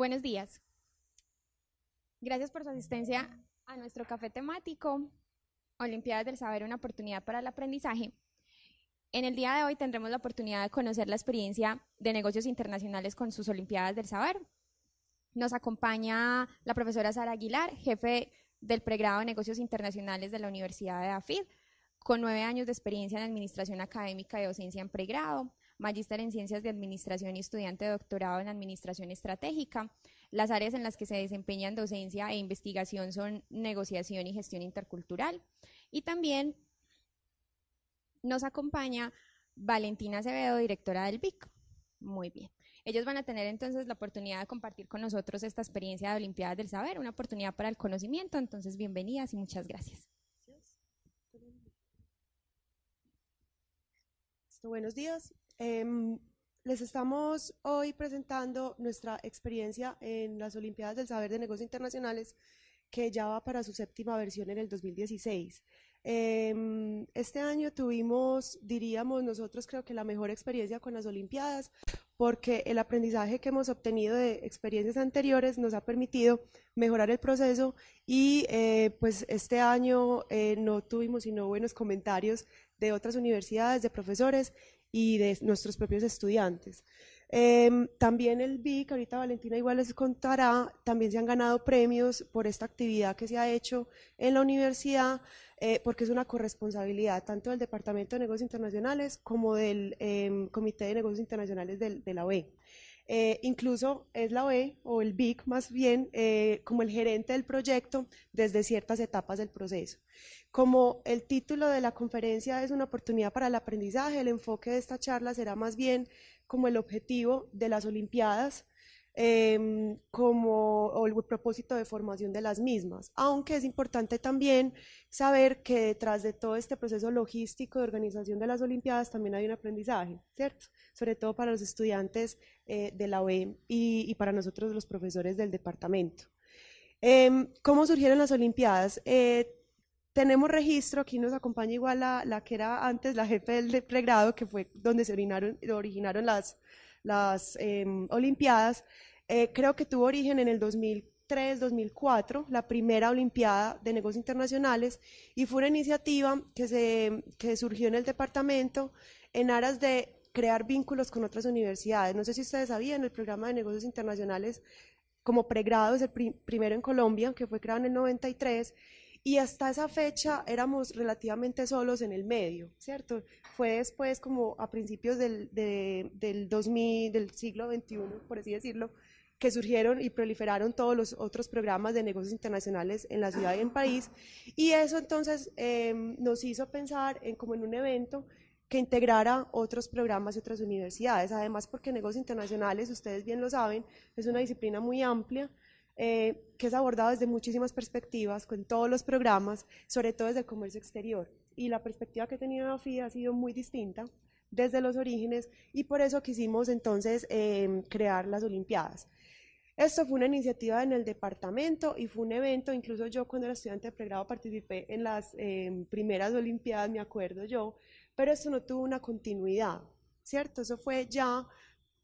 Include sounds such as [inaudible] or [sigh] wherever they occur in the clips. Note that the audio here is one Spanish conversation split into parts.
Buenos días. Gracias por su asistencia a nuestro café temático Olimpiadas del Saber, una oportunidad para el aprendizaje. En el día de hoy tendremos la oportunidad de conocer la experiencia de negocios internacionales con sus Olimpiadas del Saber. Nos acompaña la profesora Sara Aguilar, jefe del pregrado de negocios internacionales de la Universidad de AFID, con nueve años de experiencia en administración académica y docencia en pregrado magíster en Ciencias de Administración y estudiante de doctorado en Administración Estratégica. Las áreas en las que se desempeñan docencia e investigación son negociación y gestión intercultural. Y también nos acompaña Valentina Acevedo, directora del BIC. Muy bien. Ellos van a tener entonces la oportunidad de compartir con nosotros esta experiencia de Olimpiadas del Saber, una oportunidad para el conocimiento. Entonces, bienvenidas y muchas gracias. Buenos días. Em, les estamos hoy presentando nuestra experiencia en las Olimpiadas del Saber de Negocios Internacionales, que ya va para su séptima versión en el 2016. Em, este año tuvimos, diríamos nosotros, creo que la mejor experiencia con las Olimpiadas, porque el aprendizaje que hemos obtenido de experiencias anteriores nos ha permitido mejorar el proceso y eh, pues este año eh, no tuvimos sino buenos comentarios de otras universidades, de profesores y de nuestros propios estudiantes. Em, también el BIC, ahorita Valentina igual les contará, también se han ganado premios por esta actividad que se ha hecho en la universidad, eh, porque es una corresponsabilidad tanto del Departamento de Negocios Internacionales como del em, Comité de Negocios Internacionales de la OE. Eh, incluso es la OE o el BIC más bien eh, como el gerente del proyecto desde ciertas etapas del proceso. Como el título de la conferencia es una oportunidad para el aprendizaje, el enfoque de esta charla será más bien como el objetivo de las Olimpiadas em, como o el propósito de formación de las mismas. Aunque es importante también saber que detrás de todo este proceso logístico de organización de las Olimpiadas también hay un aprendizaje, ¿cierto? sobre todo para los estudiantes eh, de la OEM y, para nosotros los profesores del departamento. Em, ¿Cómo surgieron las Olimpiadas? Eh, tenemos registro, aquí nos acompaña igual la, la, que era antes la jefe del pregrado, que fue donde se originaron, las, las em, Olimpiadas. Eh, creo que tuvo origen en el 2003 2004, la primera Olimpiada de Negocios Internacionales, y fue una iniciativa que, se, que surgió en el departamento en aras de crear vínculos con otras universidades. No sé si ustedes sabían, el programa de negocios internacionales como pregrado es el primero en Colombia, que fue creado en el 93, y hasta esa fecha éramos relativamente solos en el medio, ¿cierto? Fue después como a principios del, 2000, del siglo XXI, por así decirlo, que surgieron y proliferaron todos los otros programas de negocios internacionales en la ciudad y en París. Y eso entonces em, nos hizo pensar en como en un evento que integrara otros programas y otras universidades. Además, porque negocios internacionales, ustedes bien lo saben, es una disciplina muy amplia eh, que es abordada desde muchísimas perspectivas, con todos los programas, sobre todo desde el comercio exterior. Y la perspectiva que tenía tenido ha sido muy distinta desde los orígenes y por eso quisimos entonces em, crear las Olimpiadas. Esto fue una iniciativa en el departamento y fue un evento, incluso yo cuando era estudiante de pregrado participé en las em, primeras Olimpiadas, me acuerdo yo, pero eso no tuvo una continuidad, ¿cierto? Eso fue ya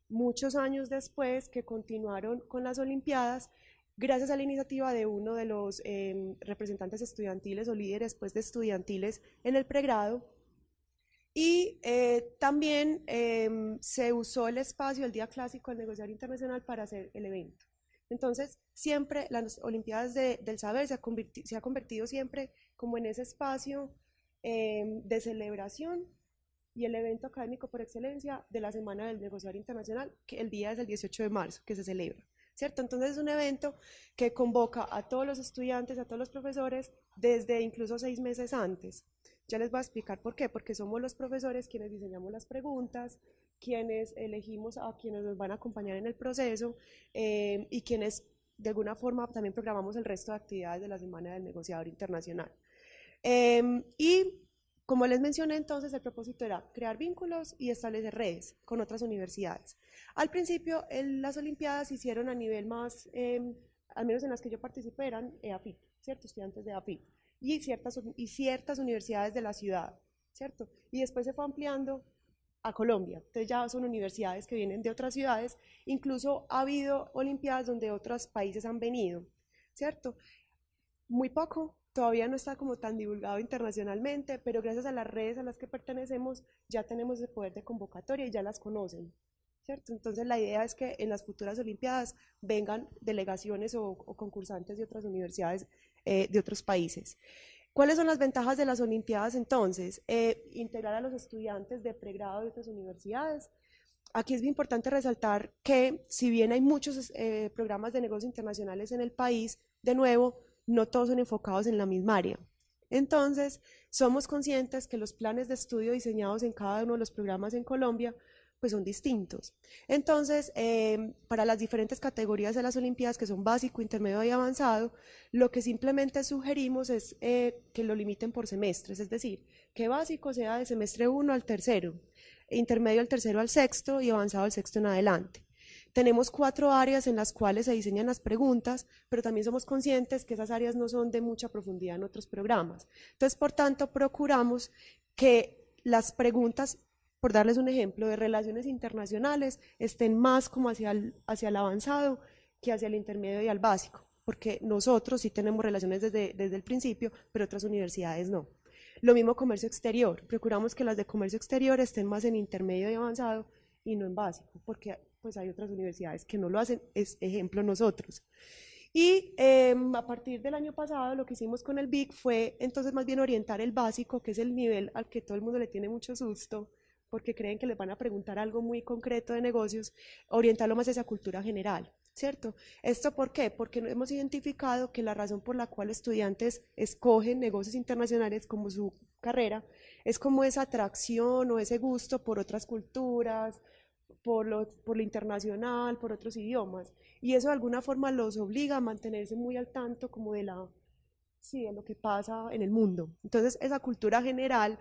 muchos años después que continuaron con las Olimpiadas gracias a la iniciativa de uno de los em, representantes estudiantiles o líderes pues, de estudiantiles en el pregrado. Y eh, también em, se usó el espacio, el Día Clásico del negociar Internacional para hacer el evento. Entonces, siempre las Olimpiadas del Saber se se ha convertido siempre como en ese espacio Em, de celebración y el evento académico por excelencia de la Semana del Negociador Internacional, que el día es el 18 de marzo, que se celebra. ¿Cierto? Entonces es un evento que convoca a todos los estudiantes, a todos los profesores, desde incluso seis meses antes. Ya les voy a explicar por qué, porque somos los profesores quienes diseñamos las preguntas, quienes elegimos a quienes nos van a acompañar en el proceso em, y quienes de alguna forma también programamos el resto de actividades de la Semana del Negociador Internacional. Em, y como les mencioné entonces, el propósito era crear vínculos y establecer redes con otras universidades. Al principio, las Olimpiadas se hicieron a nivel más, em, al menos en las que yo participé, eran EAFIT, ¿cierto? Estudiantes de EAFIT y ciertas, y ciertas universidades de la ciudad, ¿cierto? Y después se fue ampliando a Colombia. Entonces ya son universidades que vienen de otras ciudades, incluso ha habido Olimpiadas donde otros países han venido, ¿cierto? Muy poco, todavía no está como tan divulgado internacionalmente, pero gracias a las redes a las que pertenecemos ya tenemos el poder de convocatoria y ya las conocen. ¿cierto? Entonces la idea es que en las futuras Olimpiadas vengan delegaciones o, concursantes de otras universidades eh, de otros países. ¿Cuáles son las ventajas de las Olimpiadas entonces? Eh, integrar a los estudiantes de pregrado de otras universidades, Aquí es muy importante resaltar que si bien hay muchos eh, programas de negocios internacionales en el país, de nuevo, no todos son enfocados en la misma área. Entonces, somos conscientes que los planes de estudio diseñados en cada uno de los programas en Colombia pues son distintos. Entonces, em, para las diferentes categorías de las Olimpiadas, que son básico, intermedio y avanzado, lo que simplemente sugerimos es eh, que lo limiten por semestres, es decir, que básico sea de semestre 1 al tercero, intermedio al tercero al sexto y avanzado al sexto en adelante tenemos cuatro áreas en las cuales se diseñan las preguntas, pero también somos conscientes que esas áreas no son de mucha profundidad en otros programas. Entonces, por tanto, procuramos que las preguntas, por darles un ejemplo, de relaciones internacionales estén más como hacia el, hacia el avanzado que hacia el intermedio y al básico, porque nosotros sí tenemos relaciones desde, desde el principio, pero otras universidades no. Lo mismo comercio exterior, procuramos que las de comercio exterior estén más en intermedio y avanzado y no en básico, porque pues hay otras universidades que no lo hacen, es ejemplo nosotros. Y em, a partir del año pasado lo que hicimos con el BIC fue entonces más bien orientar el básico, que es el nivel al que todo el mundo le tiene mucho susto, porque creen que les van a preguntar algo muy concreto de negocios, orientarlo más a esa cultura general. ¿Cierto? ¿Esto por qué? Porque hemos identificado que la razón por la cual estudiantes escogen negocios internacionales como su carrera es como esa atracción o ese gusto por otras culturas, por lo, por lo internacional, por otros idiomas. Y eso de alguna forma los obliga a mantenerse muy al tanto como de, la, sí, de lo que pasa en el mundo. Entonces esa cultura general,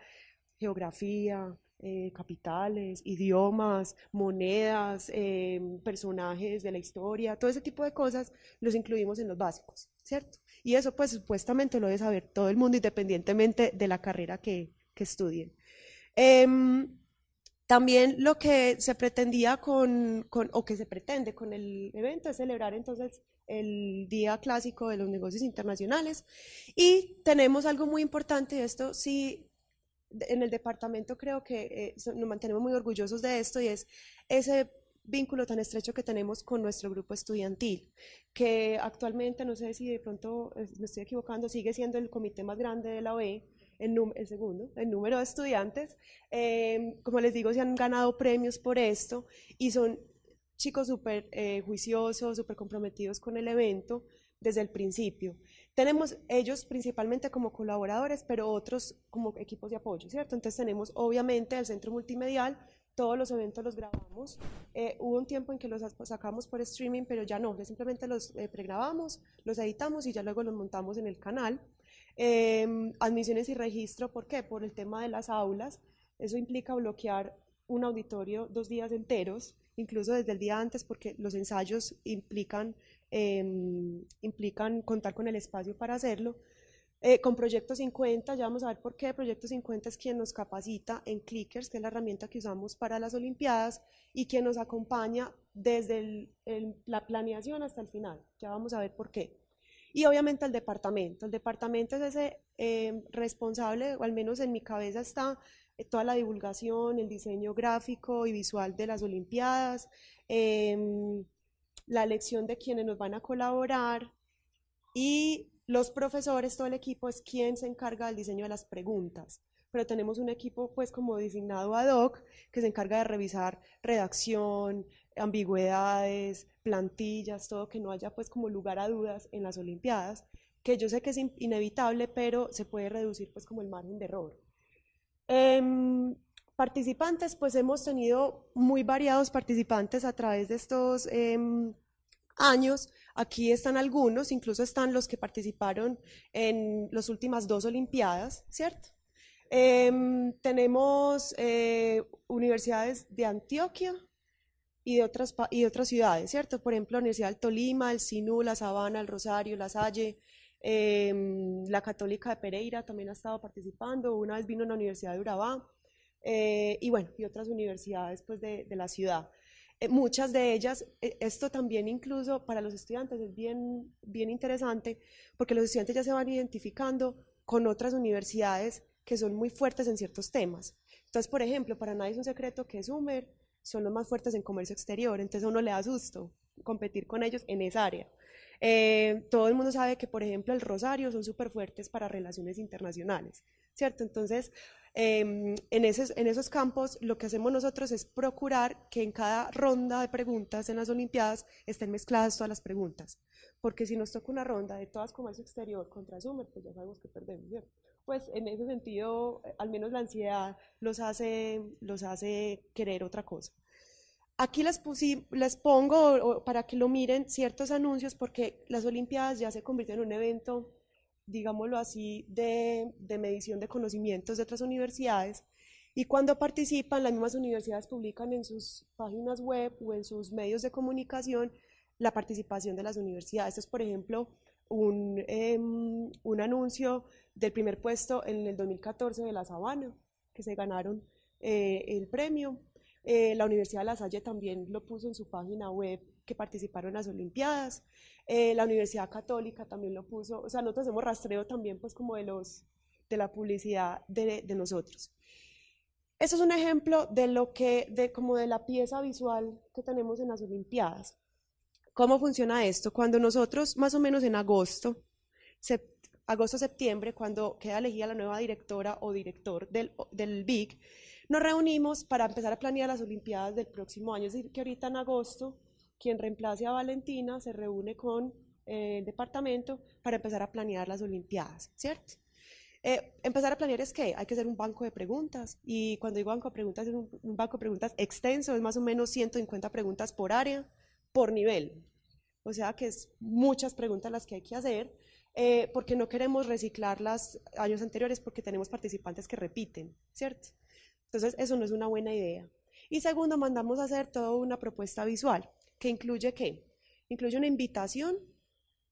geografía, eh, capitales, idiomas, monedas, eh, personajes de la historia, todo ese tipo de cosas los incluimos en los básicos, ¿cierto? Y eso pues supuestamente lo debe saber todo el mundo independientemente de la carrera que, que estudien. Em, también lo que se pretendía con, o que se pretende con el evento es celebrar entonces el Día Clásico de los Negocios Internacionales y tenemos algo muy importante, esto sí en el departamento creo que eh, nos mantenemos muy orgullosos de esto y es ese vínculo tan estrecho que tenemos con nuestro grupo estudiantil, que actualmente, no sé si de pronto eh, me estoy equivocando, sigue siendo el comité más grande de la OE, el, segundo, el número de estudiantes. Em, como les digo, se han ganado premios por esto y son chicos súper eh, juiciosos, súper comprometidos con el evento desde el principio. Tenemos ellos principalmente como colaboradores, pero otros como equipos de apoyo, ¿cierto? Entonces tenemos obviamente el centro multimedial, todos los eventos los grabamos. Eh, hubo un tiempo en que los sacamos por streaming, pero ya no, simplemente los eh, pregrabamos, los editamos y ya luego los montamos en el canal. Em, admisiones y registro, ¿por qué? Por el tema de las aulas. Eso implica bloquear un auditorio dos días enteros, incluso desde el día antes, porque los ensayos implican, em, implican contar con el espacio para hacerlo. Eh, con Proyecto 50, ya vamos a ver por qué. Proyecto 50 es quien nos capacita en Clickers, que es la herramienta que usamos para las Olimpiadas, y quien nos acompaña desde la planeación hasta el final. Ya vamos a ver por qué y obviamente el departamento. El departamento es ese em, responsable, o al menos en mi cabeza está eh, toda la divulgación, el diseño gráfico y visual de las Olimpiadas, em, la elección de quienes nos van a colaborar y los profesores, todo el equipo es quien se encarga del diseño de las preguntas pero tenemos un equipo pues como designado ad hoc que se encarga de revisar redacción, ambigüedades, plantillas, todo, que no haya pues como lugar a dudas en las Olimpiadas, que yo sé que es inevitable, pero se puede reducir pues como el margen de error. Em, participantes, pues hemos tenido muy variados participantes a través de estos em, años. Aquí están algunos, incluso están los que participaron en las últimas dos Olimpiadas, ¿cierto? Em, tenemos eh, universidades de Antioquia, y de otras, y otras ciudades, ¿cierto? Por ejemplo, la Universidad del Tolima, el Sinú, la Sabana, el Rosario, la Salle, em, la Católica de Pereira también ha estado participando, una vez vino a la Universidad de Urabá, eh, y bueno, y otras universidades pues, de, la ciudad. Eh, muchas de ellas, eh, esto también incluso para los estudiantes es bien, bien interesante, porque los estudiantes ya se van identificando con otras universidades que son muy fuertes en ciertos temas. Entonces, por ejemplo, para nadie es un secreto que es Sumer son los más fuertes en comercio exterior, entonces a uno le da susto competir con ellos en esa área. Eh, todo el mundo sabe que, por ejemplo, el Rosario son súper fuertes para relaciones internacionales, ¿cierto? Entonces, em, en, esos, en esos campos lo que hacemos nosotros es procurar que en cada ronda de preguntas en las Olimpiadas estén mezcladas todas las preguntas, porque si nos toca una ronda de todas comercio exterior contra Summer, pues ya sabemos que perdemos, ¿cierto? pues en ese sentido, eh, al menos la ansiedad los hace, los hace querer otra cosa. Aquí les, les pongo, para que lo miren, ciertos anuncios porque las Olimpiadas ya se convierten en un evento, digámoslo así, de, de medición de conocimientos de otras universidades. Y cuando participan, las mismas universidades publican en sus páginas web o en sus medios de comunicación la participación de las universidades. Esto es, por ejemplo, Em, un, anuncio del primer puesto en el 2014 de La Sabana, que se ganaron eh, el premio. Eh, la Universidad de La Salle también lo puso en su página web que participaron en las Olimpiadas. Eh, la Universidad Católica también lo puso. O sea, nosotros hacemos rastreo también, pues, como de, los, de la publicidad de, nosotros. Eso es un ejemplo de lo que, como de la pieza visual que tenemos en las Olimpiadas. ¿Cómo funciona esto? Cuando nosotros, más o menos en agosto, agosto-septiembre, cuando queda elegida la nueva directora o director del, del BIC, nos reunimos para empezar a planear las Olimpiadas del próximo año. Es decir, que ahorita en agosto, quien reemplace a Valentina se reúne con eh, el departamento para empezar a planear las Olimpiadas, ¿cierto? Eh, empezar a planear es que hay que hacer un banco de preguntas y cuando digo banco de preguntas es un banco de preguntas extenso, es más o menos 150 preguntas por área por nivel. O sea que es muchas preguntas las que hay que hacer, eh, porque no queremos reciclar las años anteriores porque tenemos participantes que repiten, ¿cierto? Entonces, eso no es una buena idea. Y segundo, mandamos a hacer toda una propuesta visual, que incluye qué? Incluye una invitación,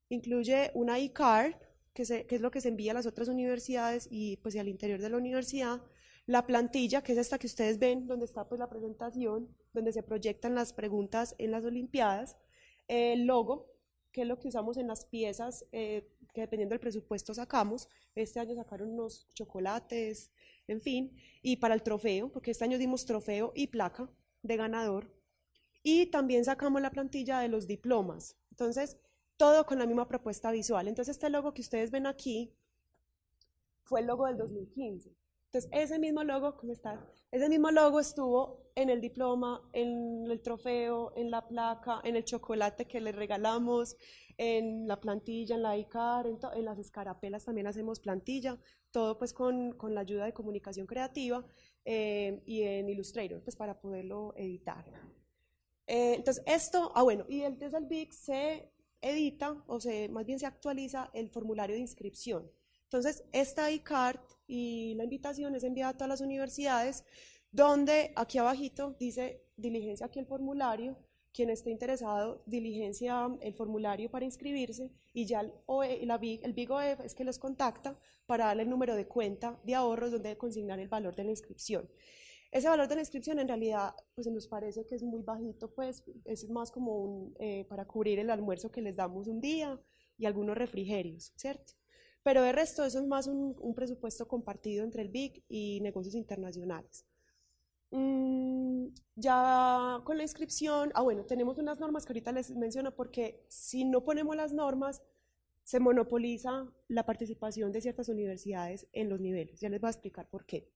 incluye una e-card, que, es lo que se envía a las otras universidades y pues al interior de la universidad, la plantilla, que es esta que ustedes ven, donde está pues la presentación, donde se proyectan las preguntas en las Olimpiadas. Eh, el logo, que es lo que usamos en las piezas, eh, que dependiendo del presupuesto sacamos. Este año sacaron unos chocolates, en fin. Y para el trofeo, porque este año dimos trofeo y placa de ganador. Y también sacamos la plantilla de los diplomas. Entonces, todo con la misma propuesta visual. Entonces, este logo que ustedes ven aquí fue el logo del 2015. Entonces, ese mismo logo, ¿cómo estás? Ese mismo logo estuvo en el diploma, en el trofeo, en la placa, en el chocolate que le regalamos, en la plantilla, en la ICAR, en, las escarapelas también hacemos plantilla, todo pues con, la ayuda de comunicación creativa eh, y en Illustrator, pues para poderlo editar. Eh, entonces, esto, ah bueno, y el desde el se edita, o se, más bien se actualiza el formulario de inscripción. Entonces, esta ICART y la invitación es enviada a todas las universidades, donde aquí abajito dice diligencia aquí el formulario, quien esté interesado, diligencia el formulario para inscribirse y ya el, e, la BIG, el es que los contacta para darle el número de cuenta de ahorros donde consignar el valor de la inscripción. Ese valor de la inscripción en realidad pues nos parece que es muy bajito, pues es más como un, eh, para cubrir el almuerzo que les damos un día y algunos refrigerios, ¿cierto? Pero de resto, eso es más un, presupuesto compartido entre el BIC y negocios internacionales. Mm, ya con la inscripción, ah bueno, tenemos unas normas que ahorita les menciono porque si no ponemos las normas, se monopoliza la participación de ciertas universidades en los niveles. Ya les voy a explicar por qué.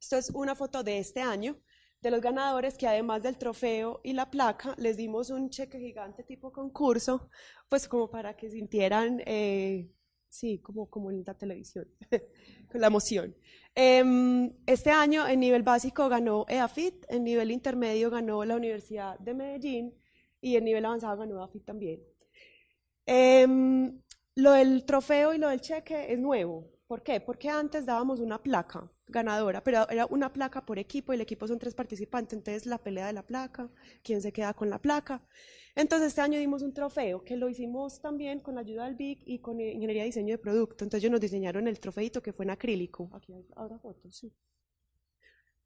Esto es una foto de este año de los ganadores que además del trofeo y la placa les dimos un cheque gigante tipo concurso, pues como para que sintieran eh, Sí, como, como en la televisión, [laughs] con la emoción. Em, este año en nivel básico ganó EAFIT, en nivel intermedio ganó la Universidad de Medellín y en nivel avanzado ganó EAFIT también. Em, lo del trofeo y lo del cheque es nuevo. ¿Por qué? Porque antes dábamos una placa ganadora, pero era una placa por equipo, y el equipo son tres participantes, entonces la pelea de la placa, quién se queda con la placa. Entonces este año dimos un trofeo que lo hicimos también con la ayuda del BIC y con Ingeniería de Diseño de Producto. Entonces ellos nos diseñaron el trofeito que fue en acrílico. Aquí hay ahora fotos, sí.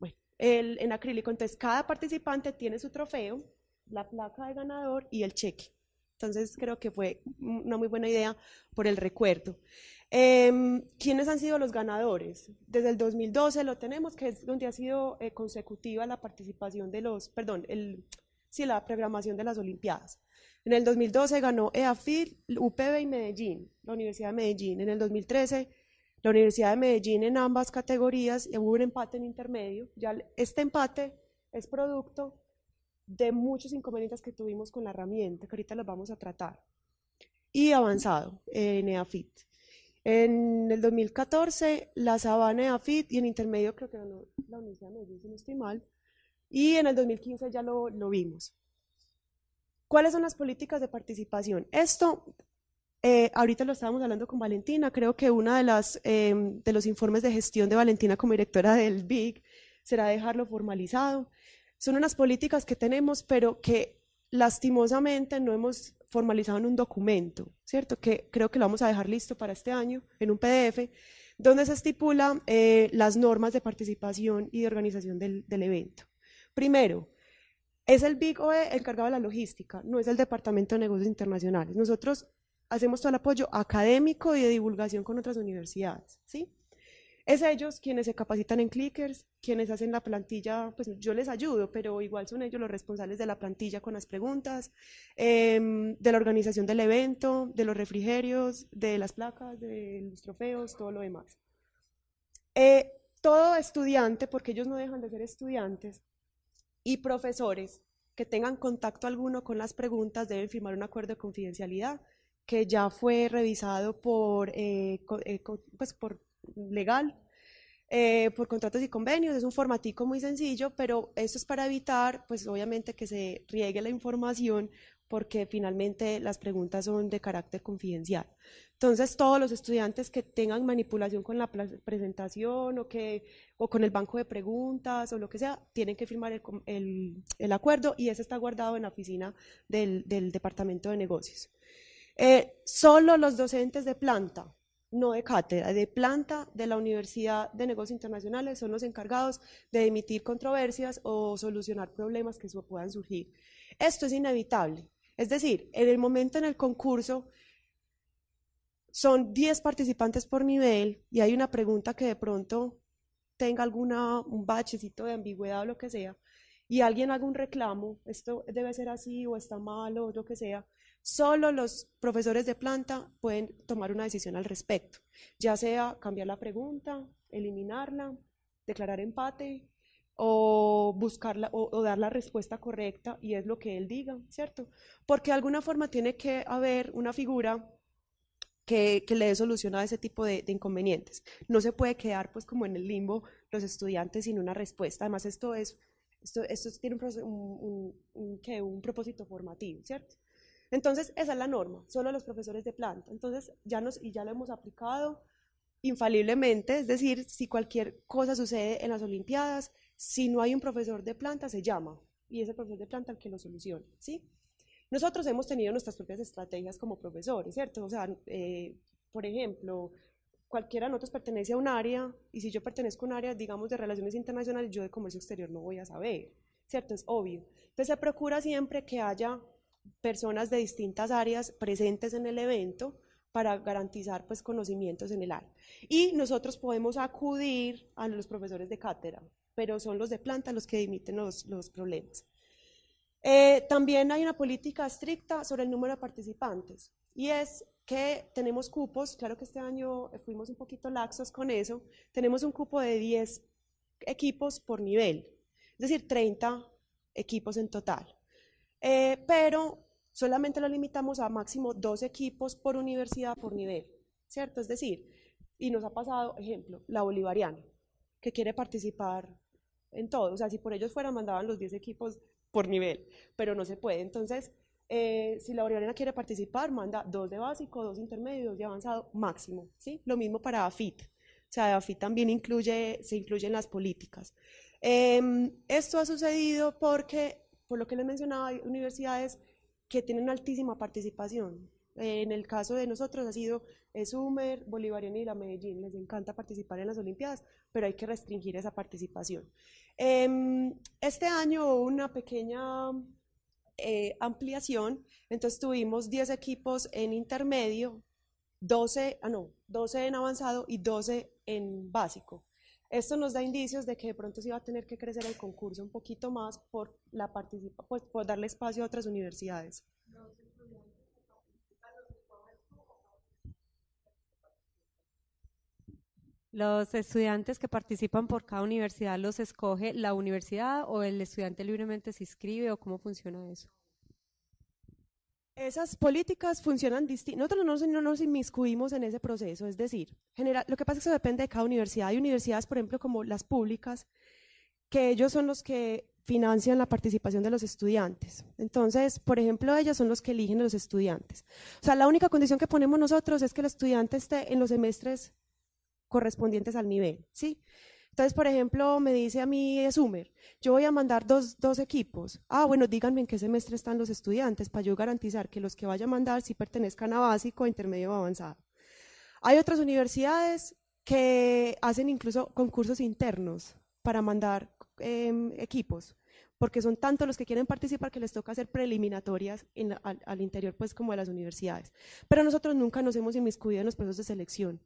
Bueno, en acrílico. Entonces cada participante tiene su trofeo, la placa de ganador y el cheque. Entonces creo que fue una muy buena idea por el recuerdo. Em, ¿Quiénes han sido los ganadores? Desde el 2012 lo tenemos, que es donde ha sido eh, consecutiva la participación de los, perdón, el, sí, la programación de las Olimpiadas. En el 2012 ganó EAFIT UPB y Medellín, la Universidad de Medellín. En el 2013, la Universidad de Medellín en ambas categorías hubo un empate en intermedio. Ya este empate es producto de muchos inconvenientes que tuvimos con la herramienta, que ahorita los vamos a tratar. Y avanzado en EAFIT. En el 2014, la Sabana EAFIT y en intermedio creo que ganó la Universidad de Medellín, si no estoy mal y en el 2015 ya lo, vimos. ¿Cuáles son las políticas de participación? Esto, eh, ahorita lo estábamos hablando con Valentina, creo que uno de, las, em, de los informes de gestión de Valentina como directora del BIC será dejarlo formalizado. Son unas políticas que tenemos, pero que lastimosamente no hemos formalizado en un documento, ¿cierto? Que creo que lo vamos a dejar listo para este año, en un PDF, donde se estipula eh, las normas de participación y de organización del evento. Primero, es el Big OE encargado de la logística, no es el Departamento de Negocios Internacionales. Nosotros hacemos todo el apoyo académico y de divulgación con otras universidades, ¿sí? Es ellos quienes se capacitan en clickers, quienes hacen la plantilla, pues yo les ayudo, pero igual son ellos los responsables de la plantilla con las preguntas, em, de la organización del evento, de los refrigerios, de las placas, de los trofeos, todo lo demás. Eh, todo estudiante, porque ellos no dejan de ser estudiantes, y profesores que tengan contacto alguno con las preguntas deben firmar un acuerdo de confidencialidad que ya fue revisado por, eh, eh, pues por legal, eh, por contratos y convenios. Es un formatico muy sencillo, pero eso es para evitar, pues obviamente, que se riegue la información porque finalmente las preguntas son de carácter confidencial. Entonces, todos los estudiantes que tengan manipulación con la presentación o, que, o con el banco de preguntas o lo que sea, tienen que firmar el, acuerdo y ese está guardado en la oficina del, Departamento de Negocios. Eh, solo los docentes de planta, no de cátedra, de planta de la Universidad de Negocios Internacionales son los encargados de emitir controversias o solucionar problemas que puedan surgir. Esto es inevitable es decir, en el momento en el concurso son 10 participantes por nivel y hay una pregunta que de pronto tenga alguna, un bachecito de ambigüedad o lo que sea, y alguien haga un reclamo, esto debe ser así o está mal o lo que sea, solo los profesores de planta pueden tomar una decisión al respecto, ya sea cambiar la pregunta, eliminarla, declarar empate, o buscarla o, dar la respuesta correcta y es lo que él diga, ¿cierto? Porque de alguna forma tiene que haber una figura que, le dé solución a ese tipo de, inconvenientes. No se puede quedar pues como en el limbo los estudiantes sin una respuesta. Además esto es, esto, esto tiene un, propósito formativo, ¿cierto? Entonces esa es la norma, solo los profesores de planta. Entonces ya nos, y ya lo hemos aplicado infaliblemente, es decir, si cualquier cosa sucede en las Olimpiadas, si no hay un profesor de planta, se llama y es el profesor de planta el que lo soluciona, ¿sí? Nosotros hemos tenido nuestras propias estrategias como profesores, ¿cierto? O sea, eh, por ejemplo, cualquiera de nosotros pertenece a un área y si yo pertenezco a un área, digamos, de relaciones internacionales, yo de comercio exterior no voy a saber, ¿cierto? Es obvio. Entonces se procura siempre que haya personas de distintas áreas presentes en el evento para garantizar pues conocimientos en el área. Y nosotros podemos acudir a los profesores de cátedra, pero son los de planta los que dimiten los, los problemas. Eh, también hay una política estricta sobre el número de participantes y es que tenemos cupos, claro que este año fuimos un poquito laxos con eso, tenemos un cupo de 10 equipos por nivel, es decir, 30 equipos en total. Eh, pero solamente lo limitamos a máximo dos equipos por universidad por nivel, ¿cierto? Es decir, y nos ha pasado, ejemplo, la bolivariana, que quiere participar en todo. O sea, si por ellos fuera, mandaban los 10 equipos por nivel, pero no se puede. Entonces, eh, si la Oriolena quiere participar, manda dos de básico, dos intermedios, dos de avanzado máximo. ¿sí? Lo mismo para AFIT. O sea, AFIT también incluye, se incluyen las políticas. Em, esto ha sucedido porque, por lo que les mencionaba, hay universidades que tienen una altísima participación. Eh, en el caso de nosotros ha sido Sumer, Bolivariana y la Medellín. Les encanta participar en las Olimpiadas, pero hay que restringir esa participación. Em, este año hubo una pequeña eh, ampliación, entonces tuvimos 10 equipos en intermedio, 12, ah, no, en avanzado y 12 en básico. Esto nos da indicios de que de pronto se iba a tener que crecer el concurso un poquito más por, pues, por darle espacio a otras universidades. Los estudiantes que participan por cada universidad los escoge la universidad o el estudiante libremente se inscribe o cómo funciona eso. Esas políticas funcionan distintas. Nosotros no nos, inmiscuimos en ese proceso, es decir, lo que pasa es que eso depende de cada universidad. Hay universidades, por ejemplo, como las públicas, que ellos son los que financian la participación de los estudiantes. Entonces, por ejemplo, ellas son los que eligen a los estudiantes. O sea, la única condición que ponemos nosotros es que el estudiante esté en los semestres correspondientes al nivel, ¿sí? Entonces, por ejemplo, me dice a mí Sumer, yo voy a mandar dos, equipos. Ah, bueno, díganme en qué semestre están los estudiantes para yo garantizar que los que vaya a mandar sí pertenezcan a básico, intermedio o avanzado. Hay otras universidades que hacen incluso concursos internos para mandar em, equipos, porque son tanto los que quieren participar que les toca hacer preliminatorias al, interior, pues como de las universidades. Pero nosotros nunca nos hemos inmiscuido en los procesos de selección.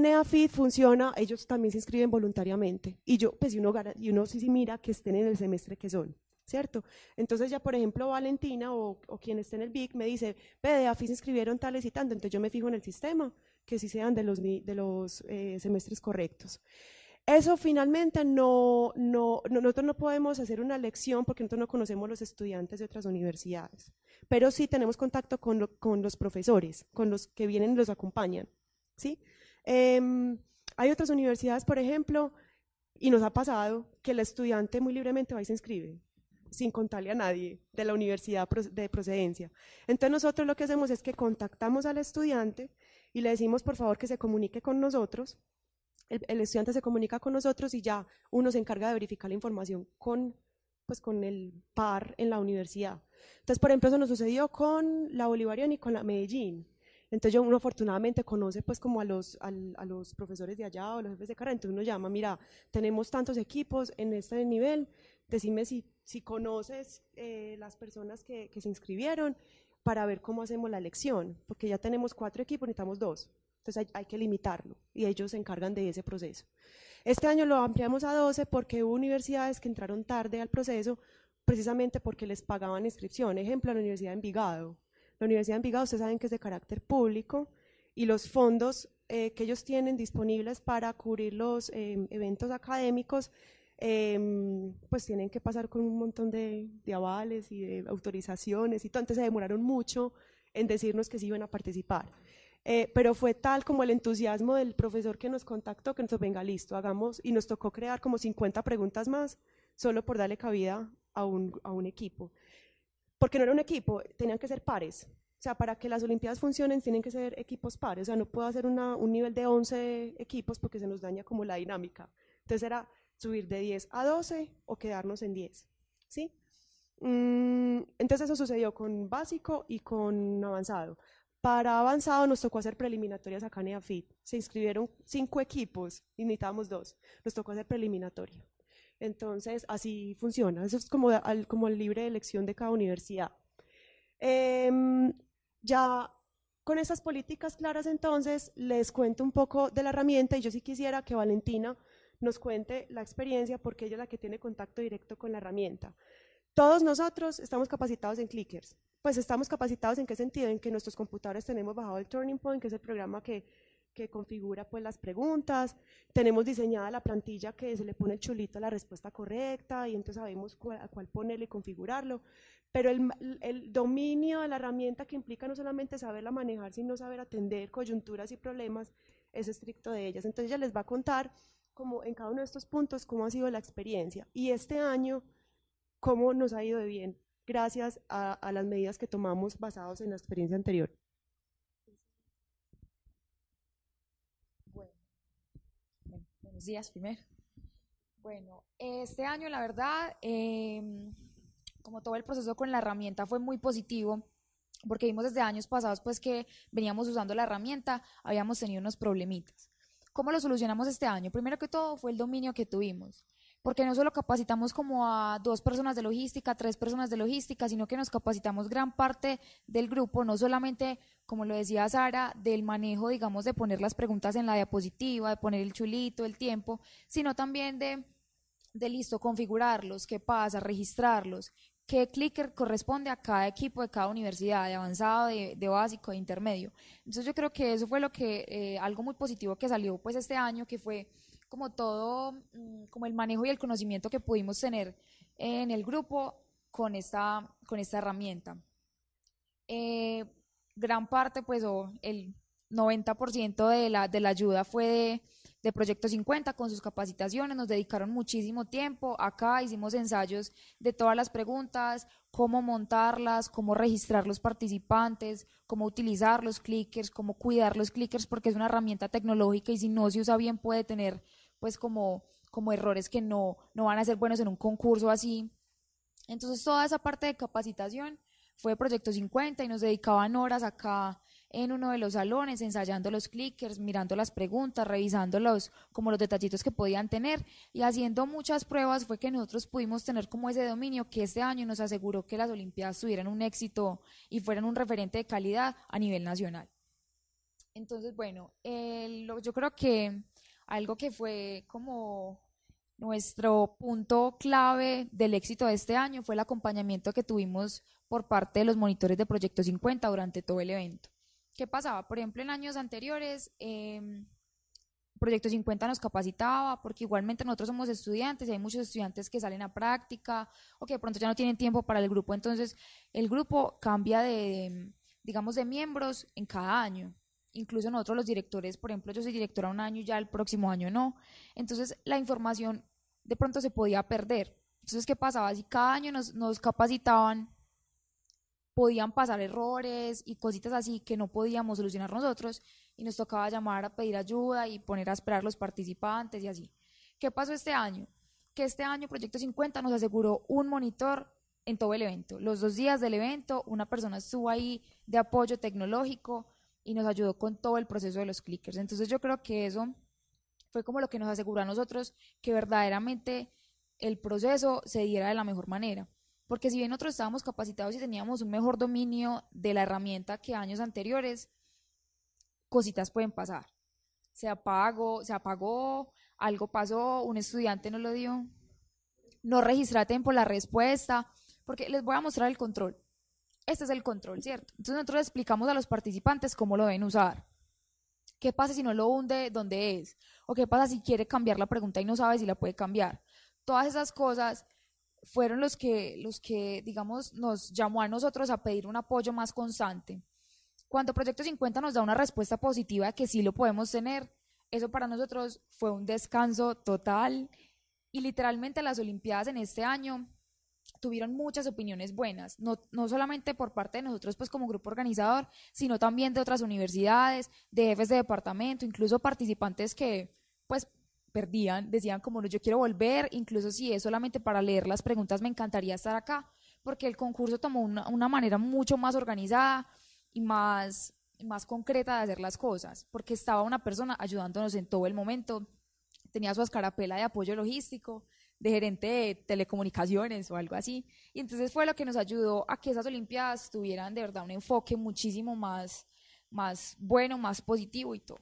Nafid e funciona, ellos también se inscriben voluntariamente. Y yo, pues, uno, sí, mira que estén en el semestre que son. ¿cierto? Entonces ya, por ejemplo, Valentina o, quien esté en el BIC me dice, ve, de se inscribieron tales y tanto, entonces yo me fijo en el sistema, que sí sean de los, de los eh, semestres correctos. Eso finalmente no, nosotros no podemos hacer una lección porque nosotros no conocemos los estudiantes de otras universidades, pero sí tenemos contacto con, los profesores, con los que vienen y los acompañan, ¿sí? sí Em, hay otras universidades, por ejemplo, y nos ha pasado que el estudiante muy libremente va y se inscribe, sin contarle a nadie de la universidad de procedencia. Entonces nosotros lo que hacemos es que contactamos al estudiante y le decimos, por favor, que se comunique con nosotros. El, estudiante se comunica con nosotros y ya uno se encarga de verificar la información con, pues, con el par en la universidad. Entonces, por ejemplo, eso nos sucedió con la Bolivariana y con la Medellín. Entonces uno afortunadamente conoce pues como a los, profesores de allá o los jefes de carrera, entonces uno llama, mira, tenemos tantos equipos en este nivel, decime si, conoces eh, las personas que, se inscribieron para ver cómo hacemos la elección, porque ya tenemos cuatro equipos, necesitamos dos. Entonces hay, hay, que limitarlo y ellos se encargan de ese proceso. Este año lo ampliamos a 12 porque hubo universidades que entraron tarde al proceso precisamente porque les pagaban inscripción. Ejemplo, la Universidad de Envigado. La Universidad de Envigado, ustedes saben que es de carácter público y los fondos eh, que ellos tienen disponibles para cubrir los eh, eventos académicos, em, pues tienen que pasar con un montón de, de avales y de autorizaciones y todo. Entonces se demoraron mucho en decirnos que sí iban a participar. Eh, pero fue tal como el entusiasmo del profesor que nos contactó que nos venga listo, hagamos, y nos tocó crear como 50 preguntas más, solo por darle cabida a un, a un equipo porque no era un equipo, tenían que ser pares. O sea, para que las Olimpiadas funcionen tienen que ser equipos pares. O sea, no puedo hacer un nivel de 11 equipos porque se nos daña como la dinámica. Entonces era subir de 10 a 12 o quedarnos en 10. ¿sí? Mm, entonces eso sucedió con básico y con avanzado. Para avanzado nos tocó hacer preliminatorias acá en EAFIT. Se inscribieron cinco equipos y necesitábamos dos. Nos tocó hacer preliminatoria. Entonces, así funciona. Eso es como, al, como libre elección de cada universidad. Em, ya con esas políticas claras, entonces, les cuento un poco de la herramienta y yo sí quisiera que Valentina nos cuente la experiencia porque ella es la que tiene contacto directo con la herramienta. Todos nosotros estamos capacitados en Clickers. Pues estamos capacitados en qué sentido, en que nuestros computadores tenemos bajado el Turning Point, que es el programa que que configura pues las preguntas, tenemos diseñada la plantilla que se le pone el chulito a la respuesta correcta y entonces sabemos cuál, a ponerle y configurarlo, pero el, dominio de la herramienta que implica no solamente saberla manejar, sino saber atender coyunturas y problemas es estricto de ellas. Entonces ella les va a contar como en cada uno de estos puntos cómo ha sido la experiencia y este año cómo nos ha ido de bien gracias a las medidas que tomamos basados en la experiencia anterior. días primero. Bueno, este año la verdad, em, como todo el proceso con la herramienta fue muy positivo, porque vimos desde años pasados pues que veníamos usando la herramienta, habíamos tenido unos problemitas. ¿Cómo lo solucionamos este año? Primero que todo fue el dominio que tuvimos porque no solo capacitamos como a dos personas de logística, tres personas de logística, sino que nos capacitamos gran parte del grupo, no solamente como lo decía Sara, del manejo, digamos, de poner las preguntas en la diapositiva, de poner el chulito, el tiempo, sino también de, de listo, configurarlos, qué pasa, registrarlos, qué clicker corresponde a cada equipo de cada universidad, de avanzado, de, básico, de intermedio. Entonces yo creo que eso fue lo que, eh, algo muy positivo que salió pues este año, que fue como todo, mm, como el manejo y el conocimiento que pudimos tener en el grupo con esta, con esta herramienta. Eh, gran parte, pues, el 90% de la, ayuda fue de, de Proyecto 50 con sus capacitaciones, nos dedicaron muchísimo tiempo, acá hicimos ensayos de todas las preguntas, cómo montarlas, cómo registrar los participantes, cómo utilizar los clickers, cómo cuidar los clickers, porque es una herramienta tecnológica y si no se usa bien puede tener pues como, como errores que no, no van a ser buenos en un concurso así. Entonces toda esa parte de capacitación fue Proyecto 50 y nos dedicaban horas acá en uno de los salones, ensayando los clickers, mirando las preguntas, revisando los, como los detallitos que podían tener y haciendo muchas pruebas fue que nosotros pudimos tener como ese dominio que este año nos aseguró que las Olimpiadas tuvieran un éxito y fueran un referente de calidad a nivel nacional. Entonces, bueno, yo creo que algo que fue como nuestro punto clave del éxito de este año fue el acompañamiento que tuvimos por parte de los monitores de Proyecto 50 durante todo el evento. ¿Qué pasaba? Por ejemplo, en años anteriores, em, Proyecto 50 nos capacitaba, porque igualmente nosotros somos estudiantes y hay muchos estudiantes que salen a práctica o que de pronto ya no tienen tiempo para el grupo. Entonces, el grupo cambia de, digamos, de miembros en cada año. Incluso nosotros los directores, por ejemplo, yo soy directora un año, ya el próximo año no. Entonces, la información de pronto se podía perder. Entonces, ¿qué pasaba? Si cada año nos, nos capacitaban podían pasar errores y cositas así que no podíamos solucionar nosotros y nos tocaba llamar a pedir ayuda y poner a esperar los participantes y así. ¿Qué pasó este año? Que este año Proyecto 50 nos aseguró un monitor en todo el evento. Los dos días del evento, una persona estuvo ahí de apoyo tecnológico y nos ayudó con todo el proceso de los clickers. Entonces yo creo que eso fue como lo que nos aseguró a nosotros que verdaderamente el proceso se diera de la mejor manera. Porque si bien nosotros estábamos capacitados y teníamos un mejor dominio de la herramienta que años anteriores, cositas pueden pasar. Se apagó, se apagó, algo pasó, un estudiante no lo dio. No registraten por la respuesta, porque les voy a mostrar el control. Este es el control, ¿cierto? Entonces nosotros explicamos a los participantes cómo lo deben usar. ¿Qué pasa si no lo hunde donde es? ¿O qué pasa si quiere cambiar la pregunta y no sabe si la puede cambiar? Todas esas cosas fueron los que, los que, digamos, nos llamó a nosotros a pedir un apoyo más constante. Cuando Proyecto 50 nos da una respuesta positiva de que sí lo podemos tener, eso para nosotros fue un descanso total y literalmente las Olimpiadas en este año tuvieron muchas opiniones buenas, no, no solamente por parte de nosotros pues como grupo organizador, sino también de otras universidades, de jefes de departamento, incluso participantes que pues perdían, decían como no, yo quiero volver, incluso si es solamente para leer las preguntas, me encantaría estar acá, porque el concurso tomó una, manera mucho más organizada y más, más concreta de hacer las cosas, porque estaba una persona ayudándonos en todo el momento, tenía su escarapela de apoyo logístico, de gerente de telecomunicaciones o algo así, y entonces fue lo que nos ayudó a que esas Olimpiadas tuvieran de verdad un enfoque muchísimo más, más bueno, más positivo y todo.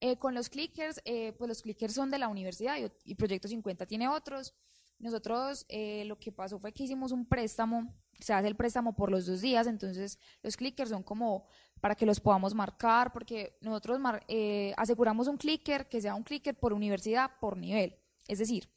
Eh, con los clickers, eh, pues los clickers son de la universidad y, Proyecto 50 tiene otros. Nosotros eh, lo que pasó fue que hicimos un préstamo, se hace el préstamo por los dos días, entonces los clickers son como para que los podamos marcar, porque nosotros aseguramos un clicker que sea un clicker por universidad, por nivel. Es decir,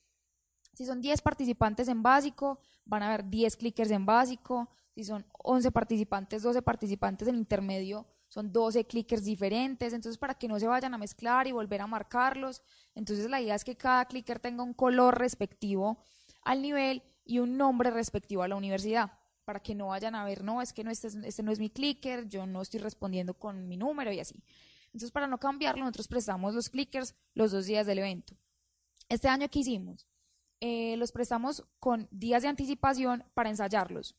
si son 10 participantes en básico, van a haber 10 clickers en básico, si son 11 participantes, 12 participantes en intermedio, son 12 clickers diferentes, entonces para que no se vayan a mezclar y volver a marcarlos. Entonces la idea es que cada clicker tenga un color respectivo al nivel y un nombre respectivo a la universidad, para que no vayan a ver, no, es que no, este, este no es mi clicker, yo no estoy respondiendo con mi número y así. Entonces para no cambiarlo, nosotros prestamos los clickers los dos días del evento. Este año que hicimos, eh, los prestamos con días de anticipación para ensayarlos.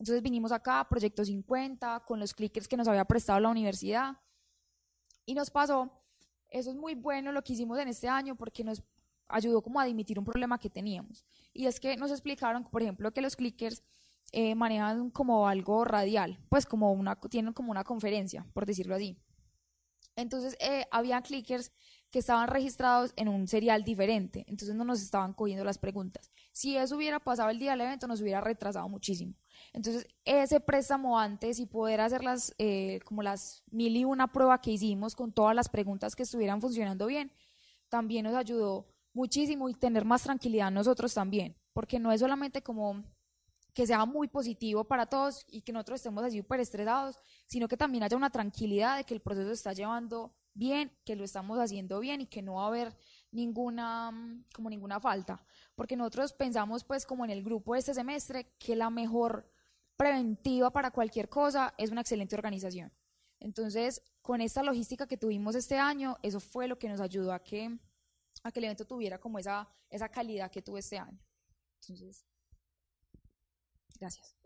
Entonces vinimos acá, Proyecto 50, con los clickers que nos había prestado la universidad. Y nos pasó, eso es muy bueno lo que hicimos en este año porque nos ayudó como a dimitir un problema que teníamos. Y es que nos explicaron, por ejemplo, que los clickers eh, manejan como algo radial, pues como una, tienen como una conferencia, por decirlo así. Entonces eh, había clickers que estaban registrados en un serial diferente, entonces no nos estaban cogiendo las preguntas. Si eso hubiera pasado el día del evento, nos hubiera retrasado muchísimo. Entonces, ese préstamo antes y poder hacer las, eh, como las mil y una prueba que hicimos con todas las preguntas que estuvieran funcionando bien, también nos ayudó muchísimo y tener más tranquilidad nosotros también, porque no es solamente como que sea muy positivo para todos y que nosotros estemos así súper estresados, sino que también haya una tranquilidad de que el proceso está llevando bien, que lo estamos haciendo bien y que no va a haber ninguna, mm, como ninguna falta. Porque nosotros pensamos, pues, como en el grupo de este semestre, que la mejor preventiva para cualquier cosa es una excelente organización. Entonces, con esta logística que tuvimos este año, eso fue lo que nos ayudó a que, a que el evento tuviera como esa, esa calidad que tuvo este año. Entonces, gracias.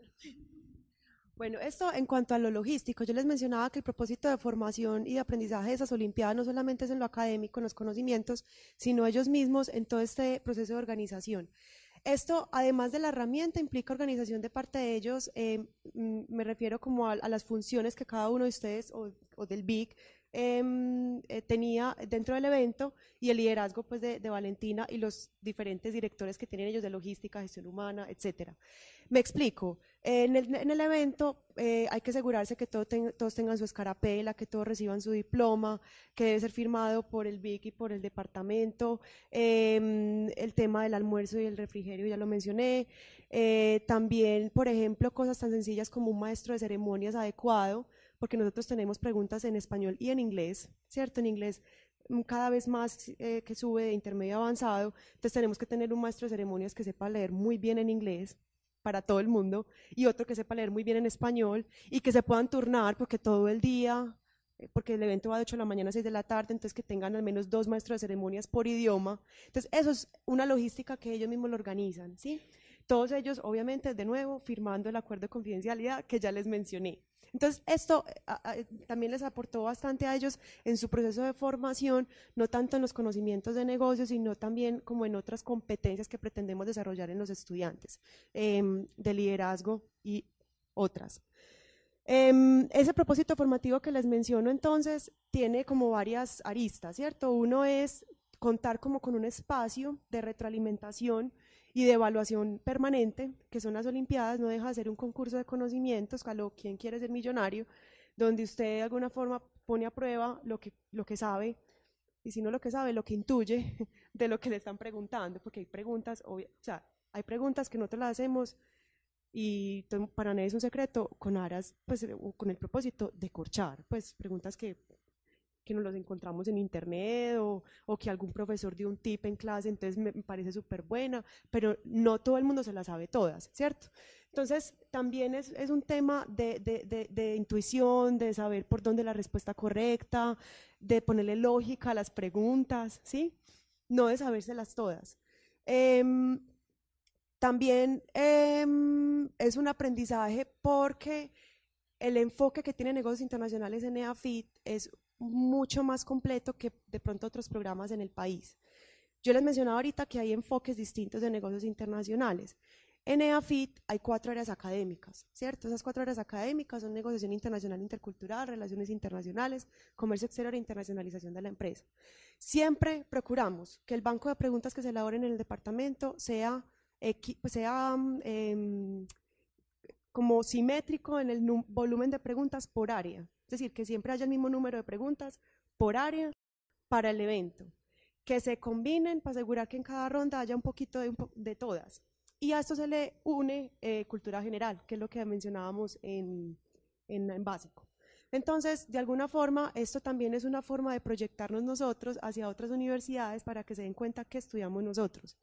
Bueno, esto en cuanto a lo logístico, yo les mencionaba que el propósito de formación y de aprendizaje de esas Olimpiadas no solamente es en lo académico, en los conocimientos, sino ellos mismos en todo este proceso de organización. Esto, además de la herramienta, implica organización de parte de ellos. Eh, mm, me refiero como a, las funciones que cada uno de ustedes o, o del BIC Em, eh, tenía dentro del evento y el liderazgo pues, de, de, Valentina y los diferentes directores que tienen ellos de logística, gestión humana, etcétera. Me explico. En el, en el evento eh, hay que asegurarse que todos tengan su escarapela, que todos reciban su diploma, que debe ser firmado por el BIC y por el departamento. Em, el tema del almuerzo y el refrigerio ya lo mencioné. Eh, también, por ejemplo, cosas tan sencillas como un maestro de ceremonias adecuado, porque nosotros tenemos preguntas en español y en inglés, ¿cierto? En inglés mm, cada vez más eh, que sube de intermedio avanzado, entonces tenemos que tener un maestro de ceremonias que sepa leer muy bien en inglés para todo el mundo y otro que sepa leer muy bien en español y que se puedan turnar porque todo el día, eh, porque el evento va de 8 de la mañana a 6 de la tarde, entonces que tengan al menos dos maestros de ceremonias por idioma. Entonces eso es una logística que ellos mismos lo organizan, ¿sí? Todos ellos, obviamente, de nuevo, firmando el acuerdo de confidencialidad que ya les mencioné. Entonces, esto eh, también les aportó bastante a ellos en su proceso de formación, no tanto en los conocimientos de negocios, sino también como en otras competencias que pretendemos desarrollar en los estudiantes em, de liderazgo y otras. Em, ese propósito formativo que les menciono entonces tiene como varias aristas, ¿cierto? Uno es contar como con un espacio de retroalimentación y de evaluación permanente, que son las Olimpiadas, no deja de ser un concurso de conocimientos, a quiere ser millonario, donde usted de alguna forma pone a prueba lo que, lo que sabe, y si no lo que sabe, lo que intuye [laughs] de lo que le están preguntando, porque hay preguntas, o sea, hay preguntas que nosotros las hacemos y para nadie es un secreto, con aras, pues con el propósito de corchar, pues preguntas que que nos los encontramos en internet o, que algún profesor dio un tip en clase, entonces me parece súper buena, pero no todo el mundo se las sabe todas, ¿cierto? Entonces, también es, un tema de, intuición, de saber por dónde la respuesta correcta, de ponerle lógica a las preguntas, ¿sí? No de sabérselas todas. Em, también em, es un aprendizaje porque el enfoque que tiene negocios internacionales en EAFIT es mucho más completo que de pronto otros programas en el país. Yo les mencionaba ahorita que hay enfoques distintos de negocios internacionales. En EAFIT hay cuatro áreas académicas, ¿cierto? Esas cuatro áreas académicas son negociación internacional intercultural, relaciones internacionales, comercio exterior e internacionalización de la empresa. Siempre procuramos que el banco de preguntas que se elaboren en el departamento sea, sea em, como simétrico en el volumen de preguntas por área decir, que siempre haya el mismo número de preguntas por área para el evento, que se combinen para asegurar que en cada ronda haya un poquito de, todas. Y a esto se le une eh, cultura general, que es lo que mencionábamos en, en, básico. Entonces, de alguna forma, esto también es una forma de proyectarnos nosotros hacia otras universidades para que se den cuenta qué estudiamos nosotros,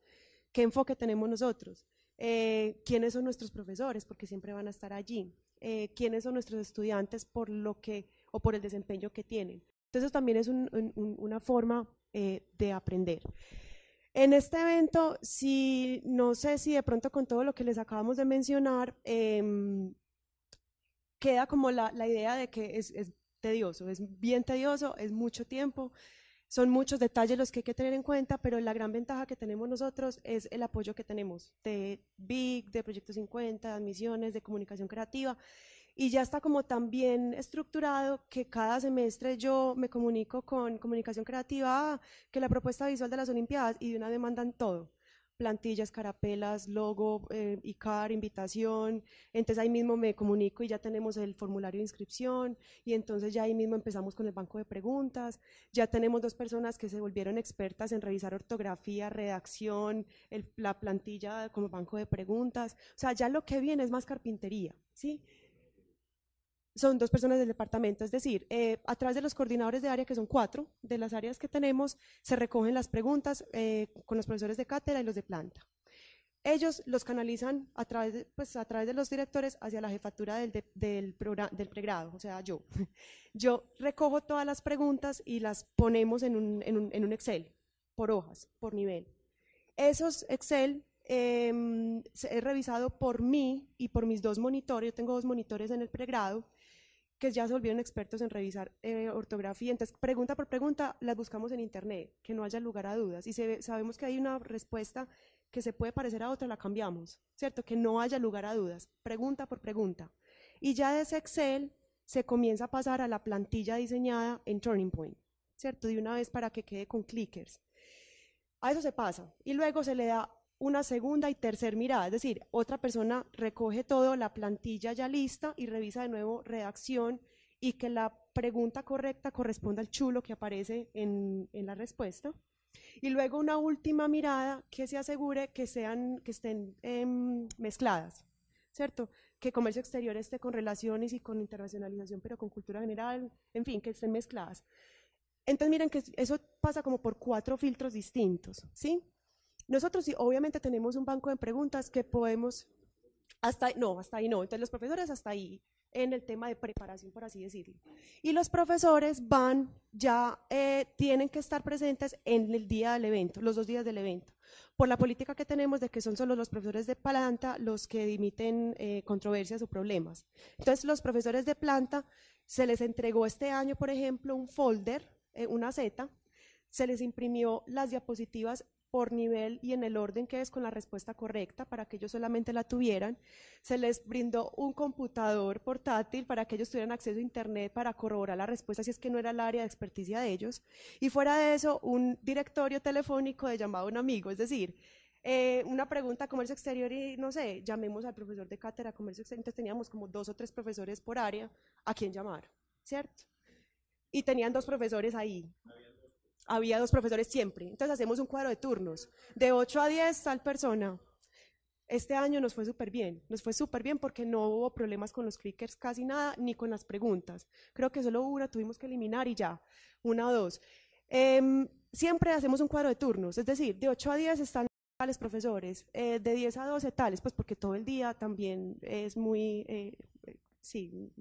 qué enfoque tenemos nosotros, eh, quiénes son nuestros profesores, porque siempre van a estar allí, eh, quiénes son nuestros estudiantes por lo que o por el desempeño que tienen. Entonces, eso también es una forma eh, de aprender. En este evento, si no sé si de pronto con todo lo que les acabamos de mencionar, em, queda como la, idea de que es tedioso, es bien tedioso, es mucho tiempo, son muchos detalles los que hay que tener en cuenta, pero la gran ventaja que tenemos nosotros es el apoyo que tenemos de BIC, de Proyecto 50, de admisiones, de comunicación creativa y ya está como tan bien estructurado que cada semestre yo me comunico con comunicación creativa, ah, que la propuesta visual de las Olimpiadas y de una demanda en todo plantillas, carapelas, logo, ICAR, eh, invitación. Entonces ahí mismo me comunico y ya tenemos el formulario de inscripción y entonces ya ahí mismo empezamos con el banco de preguntas. Ya tenemos dos personas que se volvieron expertas en revisar ortografía, redacción, la plantilla como banco de preguntas. O sea, ya lo que viene es más carpintería, ¿sí? son dos personas del departamento. Es decir, eh, a través de los coordinadores de área, que son cuatro de las áreas que tenemos, se recogen las preguntas eh, con los profesores de cátedra y los de planta. Ellos los canalizan a través de, pues, a través de los directores hacia la jefatura del, del, pregrado, o sea, yo. [laughs] Yo recojo todas las preguntas y las ponemos en un, Excel, por hojas, por nivel. Esos Excel em, se he revisado por mí y por mis dos monitores, yo tengo dos monitores en el pregrado, que ya se volvieron expertos en revisar eh, ortografía. Entonces, pregunta por pregunta, las buscamos en Internet, que no haya lugar a dudas. Y sabemos que hay una respuesta que se puede parecer a otra, la cambiamos, ¿cierto? Que no haya lugar a dudas, pregunta por pregunta. Y ya de ese Excel se comienza a pasar a la plantilla diseñada en Turning Point, ¿cierto? De una vez para que quede con clickers. A eso se pasa. Y luego se le da una segunda y tercer mirada, es decir, otra persona recoge todo, la plantilla ya lista y revisa de nuevo redacción y que la pregunta correcta corresponda al chulo que aparece en, la respuesta. Y luego una última mirada que se asegure que, sean, que estén em, mezcladas, ¿cierto? Que comercio exterior esté con relaciones y con internacionalización, pero con cultura general, en fin, que estén mezcladas. Entonces miren que eso pasa como por cuatro filtros distintos, ¿sí? Nosotros obviamente tenemos un banco de preguntas que podemos, hasta, no, hasta ahí no, entonces los profesores hasta ahí en el tema de preparación, por así decirlo. Y los profesores van, ya eh, tienen que estar presentes en el día del evento, los dos días del evento, por la política que tenemos de que son solo los profesores de planta los que dimiten eh, controversias o problemas. Entonces, los profesores de planta se les entregó este año, por ejemplo, un folder, eh, una z se les imprimió las diapositivas por nivel y en el orden que es con la respuesta correcta para que ellos solamente la tuvieran. Se les brindó un computador portátil para que ellos tuvieran acceso a Internet para corroborar la respuesta si es que no era el área de experticia de ellos. Y fuera de eso, un directorio telefónico de llamado a un amigo, es decir, eh, una pregunta a comercio exterior y no sé, llamemos al profesor de cátedra comercio exterior. Entonces teníamos como dos o tres profesores por área a quien llamar, ¿cierto? Y tenían dos profesores ahí había dos profesores siempre. Entonces hacemos un cuadro de turnos, de 8 a 10 tal persona. Este año nos fue súper bien, nos fue súper bien porque no hubo problemas con los clickers casi nada, ni con las preguntas. Creo que solo una tuvimos que eliminar y ya, una o dos. Em, siempre hacemos un cuadro de turnos, es decir, de 8 a 10 están tales profesores, eh, de 10 a 12 tales, pues porque todo el día también es muy, eh, eh sí,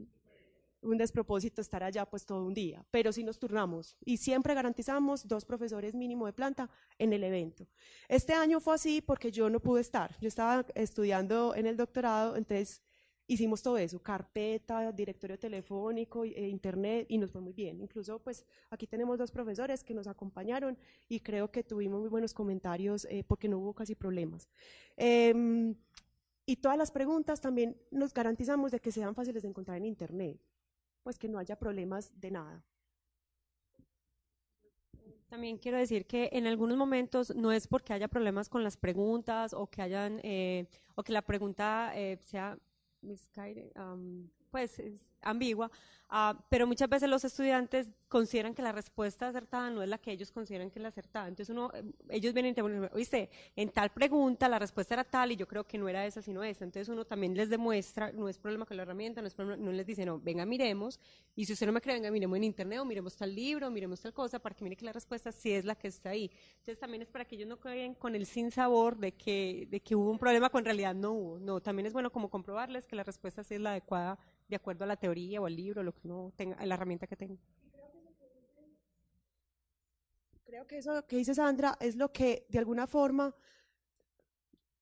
un despropósito estar allá pues todo un día, pero sí nos turnamos y siempre garantizamos dos profesores mínimo de planta en el evento. Este año fue así porque yo no pude estar, yo estaba estudiando en el doctorado, entonces hicimos todo eso, carpeta, directorio telefónico, eh, internet, y nos fue muy bien. Incluso, pues, aquí tenemos dos profesores que nos acompañaron y creo que tuvimos muy buenos comentarios eh, porque no hubo casi problemas. Em, y todas las preguntas también nos garantizamos de que sean fáciles de encontrar en internet pues que no haya problemas de nada. También quiero decir que en algunos momentos no es porque haya problemas con las preguntas o que hayan eh, o que la pregunta eh, sea um, pues ambigua, ah, pero muchas veces los estudiantes consideran que la respuesta acertada no es la que ellos consideran que es la acertada. Entonces uno, eh, ellos vienen y te dicen, oíste, en tal pregunta la respuesta era tal y yo creo que no era esa sino esa. Entonces uno también les demuestra, no es problema con la herramienta, no les dice, no, venga, miremos, y si usted no me cree, venga, miremos en internet o miremos tal libro, miremos tal cosa, para que mire que la respuesta sí es la que está ahí. Entonces también es para que ellos no caigan con el sinsabor de que, de que hubo un problema cuando en realidad no hubo. No, también es bueno como comprobarles que la respuesta sí es la adecuada de acuerdo a la teoría o el libro, lo que tenga, la herramienta que tenga. Creo que eso que dice Sandra es lo que de alguna forma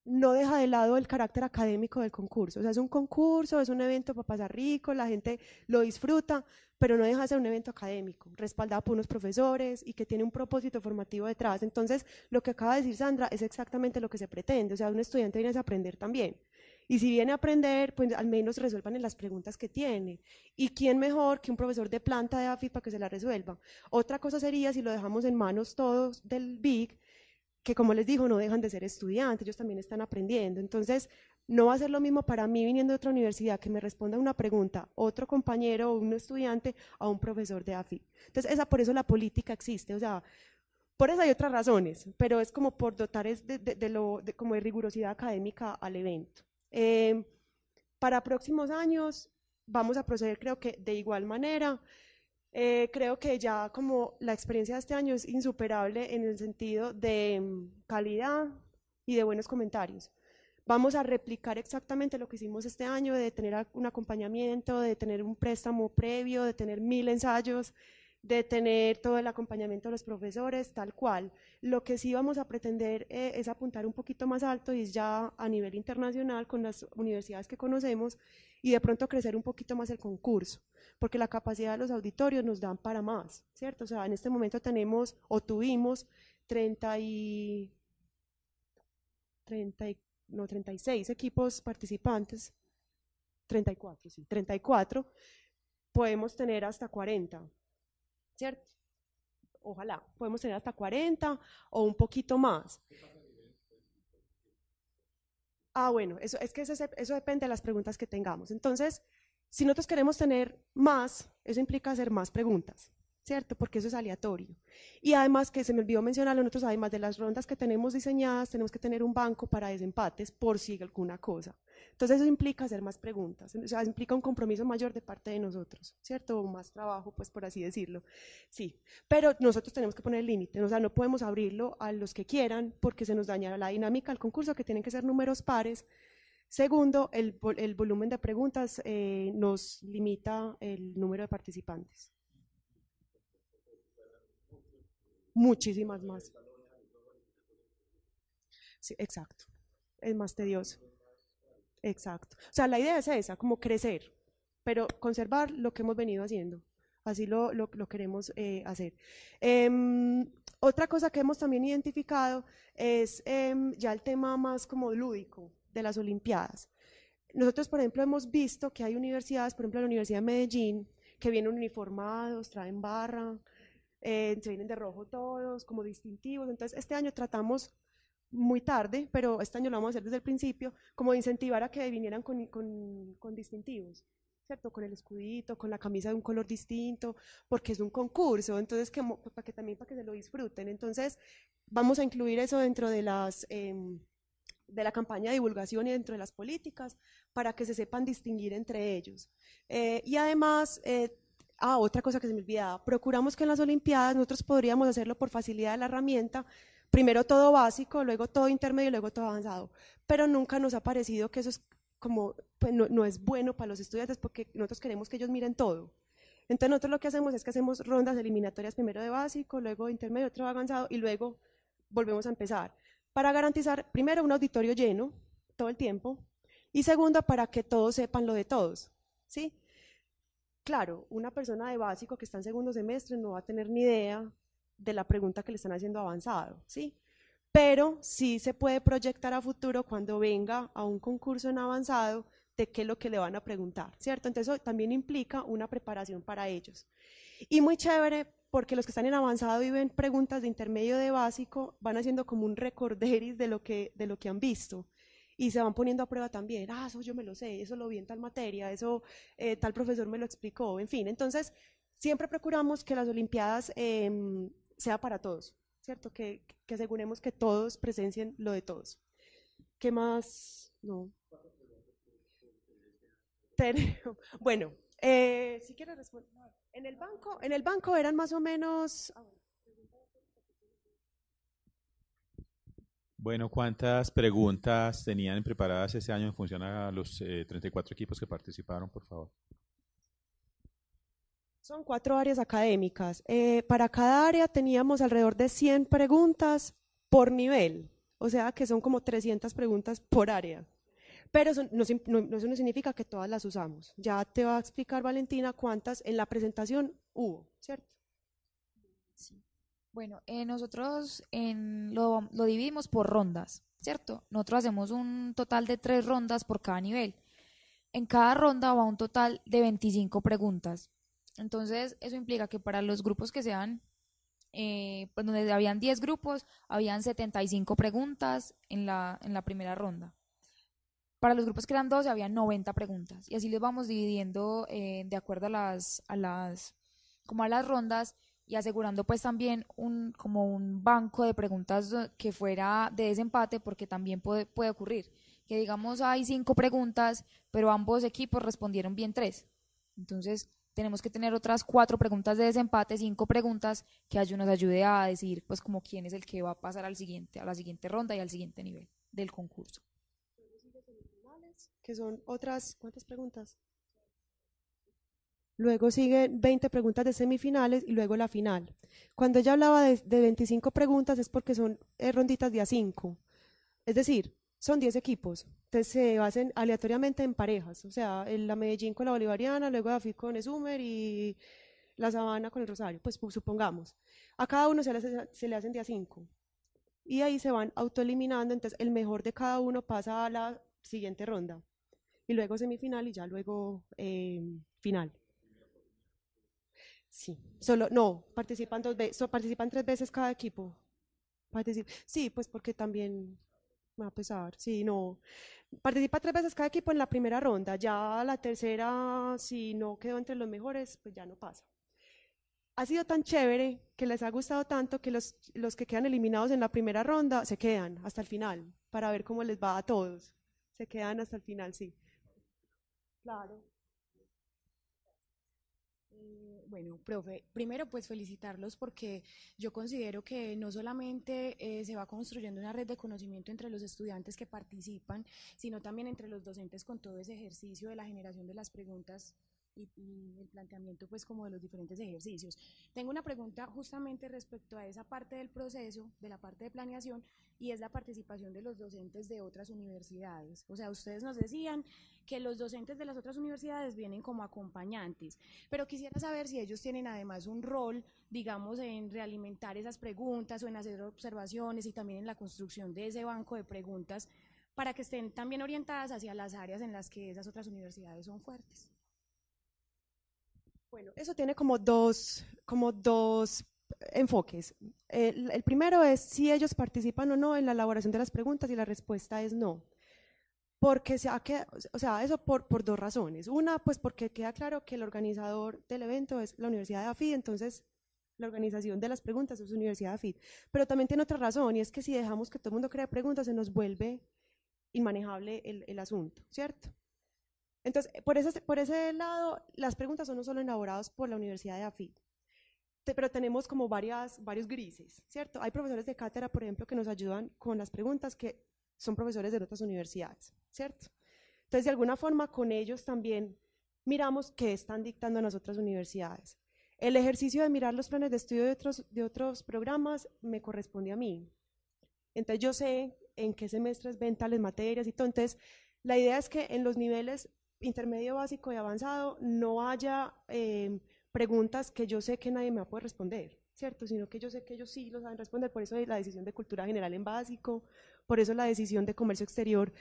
no deja de lado el carácter académico del concurso. O sea, es un concurso, es un evento para pasar rico, la gente lo disfruta, pero no deja de ser un evento académico, respaldado por unos profesores y que tiene un propósito formativo detrás. Entonces, lo que acaba de decir Sandra es exactamente lo que se pretende. O sea, un estudiante viene a aprender también. Y si viene a aprender, pues al menos resuelvan las preguntas que tiene. ¿Y quién mejor que un profesor de planta de AFI para que se la resuelva? Otra cosa sería si lo dejamos en manos todos del BIC, que como les digo, no dejan de ser estudiantes, ellos también están aprendiendo. Entonces, no va a ser lo mismo para mí viniendo de otra universidad que me responda una pregunta otro compañero o un estudiante a un profesor de AFI. Entonces, esa, por eso la política existe, o sea, por eso hay otras razones, pero es como por dotar lo, como de rigurosidad académica al evento. Em, para próximos años vamos a proceder creo que de igual manera. Eh, creo que ya como la experiencia de este año es insuperable en el sentido de em, calidad y de buenos comentarios. Vamos a replicar exactamente lo que hicimos este año, de tener un acompañamiento, de tener un préstamo previo, de tener mil ensayos, de tener todo el acompañamiento de los profesores, tal cual. Lo que sí vamos a pretender eh, es apuntar un poquito más alto y ya a nivel internacional con las universidades que conocemos y de pronto crecer un poquito más el concurso, porque la capacidad de los auditorios nos dan para más, ¿cierto? O sea, en este momento tenemos o tuvimos 30 y... y 36 equipos participantes, 34, sí, 34, podemos tener hasta 40, ¿cierto? Ojalá, podemos tener hasta 40 o un poquito más. Ah, bueno, eso, es que eso depende de las preguntas que tengamos. Entonces, si nosotros queremos tener más, eso implica hacer más preguntas. ¿cierto? Porque eso es aleatorio. Y además, que se me olvidó mencionarlo, nosotros además de las rondas que tenemos diseñadas, tenemos que tener un banco para desempates por si alguna cosa. Entonces eso implica hacer más preguntas, o sea, implica un compromiso mayor de parte de nosotros, ¿cierto? O más trabajo, pues por así decirlo. Sí, pero nosotros tenemos que poner el límite, o sea, no podemos abrirlo a los que quieran porque se nos dañará la dinámica del concurso, que tienen que ser números pares. Segundo, el, el volumen de preguntas eh, nos limita el número de participantes. muchísimas más. exacto. Es más tedioso. Exacto. O sea, la idea es esa, como crecer, pero conservar lo que hemos venido haciendo. Así lo, lo, queremos eh, hacer. Em, otra cosa que hemos también identificado es em, ya el tema más como lúdico de las Olimpiadas. Nosotros, por ejemplo, hemos visto que hay universidades, por ejemplo, la Universidad de Medellín, que vienen uniformados, traen barra, eh, se vienen de rojo todos, como distintivos. Entonces, este año tratamos muy tarde, pero este año lo vamos a hacer desde el principio, como de incentivar a que vinieran con, distintivos. ¿cierto? Con el escudito, con la camisa de un color distinto, porque es un concurso, entonces para que también para que se lo disfruten. Entonces, vamos a incluir eso dentro de las em, de la campaña de divulgación y dentro de las políticas para que se sepan distinguir entre ellos. Eh, y además eh, Ah, otra cosa que se me olvidaba. Procuramos que en las Olimpiadas nosotros podríamos hacerlo por facilidad de la herramienta. Primero todo básico, luego todo intermedio luego todo avanzado. Pero nunca nos ha parecido que eso es como, pues no, no, es bueno para los estudiantes porque nosotros queremos que ellos miren todo. Entonces nosotros lo que hacemos es que hacemos rondas eliminatorias primero de básico, luego intermedio, otro avanzado y luego volvemos a empezar. Para garantizar, primero, un auditorio lleno todo el tiempo y segundo, para que todos sepan lo de todos. ¿sí? claro, una persona de básico que está en segundo semestre no va a tener ni idea de la pregunta que le están haciendo avanzado, ¿sí? Pero sí se puede proyectar a futuro cuando venga a un concurso en avanzado de qué es lo que le van a preguntar, ¿cierto? Entonces eso también implica una preparación para ellos. Y muy chévere porque los que están en avanzado y ven preguntas de intermedio de básico van haciendo como un recorderis de lo que, de lo que han visto y se van poniendo a prueba también, ah, eso yo me lo sé, eso lo vi en tal materia, eso eh, tal profesor me lo explicó, en fin, entonces siempre procuramos que las Olimpiadas eh, sea para todos, ¿cierto? Que, que aseguremos que todos presencien lo de todos. ¿Qué más? No. [laughs] Bueno, eh, si quieres responder. En el banco, en el banco eran más o menos. Ah, Bueno, ¿cuántas preguntas tenían preparadas ese año en función a los 34 eh, equipos que participaron, por favor? Son cuatro áreas académicas. Eh, para cada área teníamos alrededor de 100 preguntas por nivel, o sea que son como 300 preguntas por área. Pero eso no, eso no significa que todas las usamos. Ya te va a explicar Valentina cuántas en la presentación hubo, ¿cierto? Sí. Bueno, eh, nosotros lo, dividimos por rondas, ¿cierto? Nosotros hacemos un total de tres rondas por cada nivel. En cada ronda va un total de 25 preguntas. Entonces, eso implica que para los grupos que sean, eh, pues donde habían 10 grupos, habían 75 preguntas en la, en la primera ronda. Para los grupos que eran 12, habían 90 preguntas. Y así los vamos dividiendo eh, de acuerdo a las, a las, como a las rondas y asegurando pues también un, como un banco de preguntas que fuera de desempate porque también puede, ocurrir que digamos hay cinco preguntas, pero ambos equipos respondieron bien tres. Entonces tenemos que tener otras cuatro preguntas de desempate, cinco preguntas que nos ayude a decidir pues como quién es el que va a pasar al siguiente, a la siguiente ronda y al siguiente nivel del concurso. Que son otras, ¿cuántas preguntas? Luego siguen 20 preguntas de semifinales y luego la final. Cuando ella hablaba de, 25 preguntas es porque son eh, ronditas de a 5. Es decir, son 10 equipos. Entonces se hacen aleatoriamente en parejas. O sea, la Medellín con la Bolivariana, luego Dafi con Esumer y la Sabana con el Rosario. Pues supongamos. A cada uno se le, se le hacen de a 5. Y ahí se van autoeliminando. Entonces el mejor de cada uno pasa a la siguiente ronda. Y luego semifinal y ya luego eh, final. Sí, solo, no, participan, dos veces, participan tres veces cada equipo. sí, pues porque también me va a pesar, sí, no. Participa tres veces cada equipo en la primera ronda, ya la tercera, si no quedó entre los mejores, pues ya no pasa. Ha sido tan chévere, que les ha gustado tanto, que los, los que quedan eliminados en la primera ronda se quedan hasta el final, para ver cómo les va a todos. Se quedan hasta el final, sí. Claro. Eh, bueno, profe, primero pues felicitarlos porque yo considero que no solamente eh, se va construyendo una red de conocimiento entre los estudiantes que participan, sino también entre los docentes con todo ese ejercicio de la generación de las preguntas y, el planteamiento pues como de los diferentes ejercicios. Tengo una pregunta justamente respecto a esa parte del proceso, de la parte de planeación y es la participación de los docentes de otras universidades. O sea, ustedes nos decían que los docentes de las otras universidades vienen como acompañantes, pero quisiera saber si ellos tienen además un rol, digamos, en realimentar esas preguntas o en hacer observaciones y también en la construcción de ese banco de preguntas para que estén también orientadas hacia las áreas en las que esas otras universidades son fuertes. Bueno, eso tiene como dos, como dos enfoques. El, primero es si ellos participan o no en la elaboración de las preguntas y la respuesta es no. Porque o sea, eso por, por dos razones. Una, pues porque queda claro que el organizador del evento es la Universidad de AFI, entonces la organización de las preguntas es Universidad de AFI. Pero también tiene otra razón, y es que si dejamos que todo el mundo cree preguntas, se nos vuelve inmanejable el, el asunto, ¿cierto? Entonces, por ese, por ese lado, las preguntas son no solo elaboradas por la Universidad de AFI, pero tenemos como varias, varios grises, ¿cierto? Hay profesores de cátedra, por ejemplo, que nos ayudan con las preguntas que son profesores de otras universidades, ¿cierto? Entonces, de alguna forma, con ellos también miramos qué están dictando en las otras universidades. El ejercicio de mirar los planes de estudio de otros, de otros programas me corresponde a mí. Entonces, yo sé en qué semestres ven tales materias y todo. Entonces, la idea es que en los niveles intermedio básico y avanzado no haya em, preguntas que yo sé que nadie me va a poder responder, ¿cierto? Sino que yo sé que ellos sí lo saben responder, por eso la decisión de cultura general en básico, por eso la decisión de comercio exterior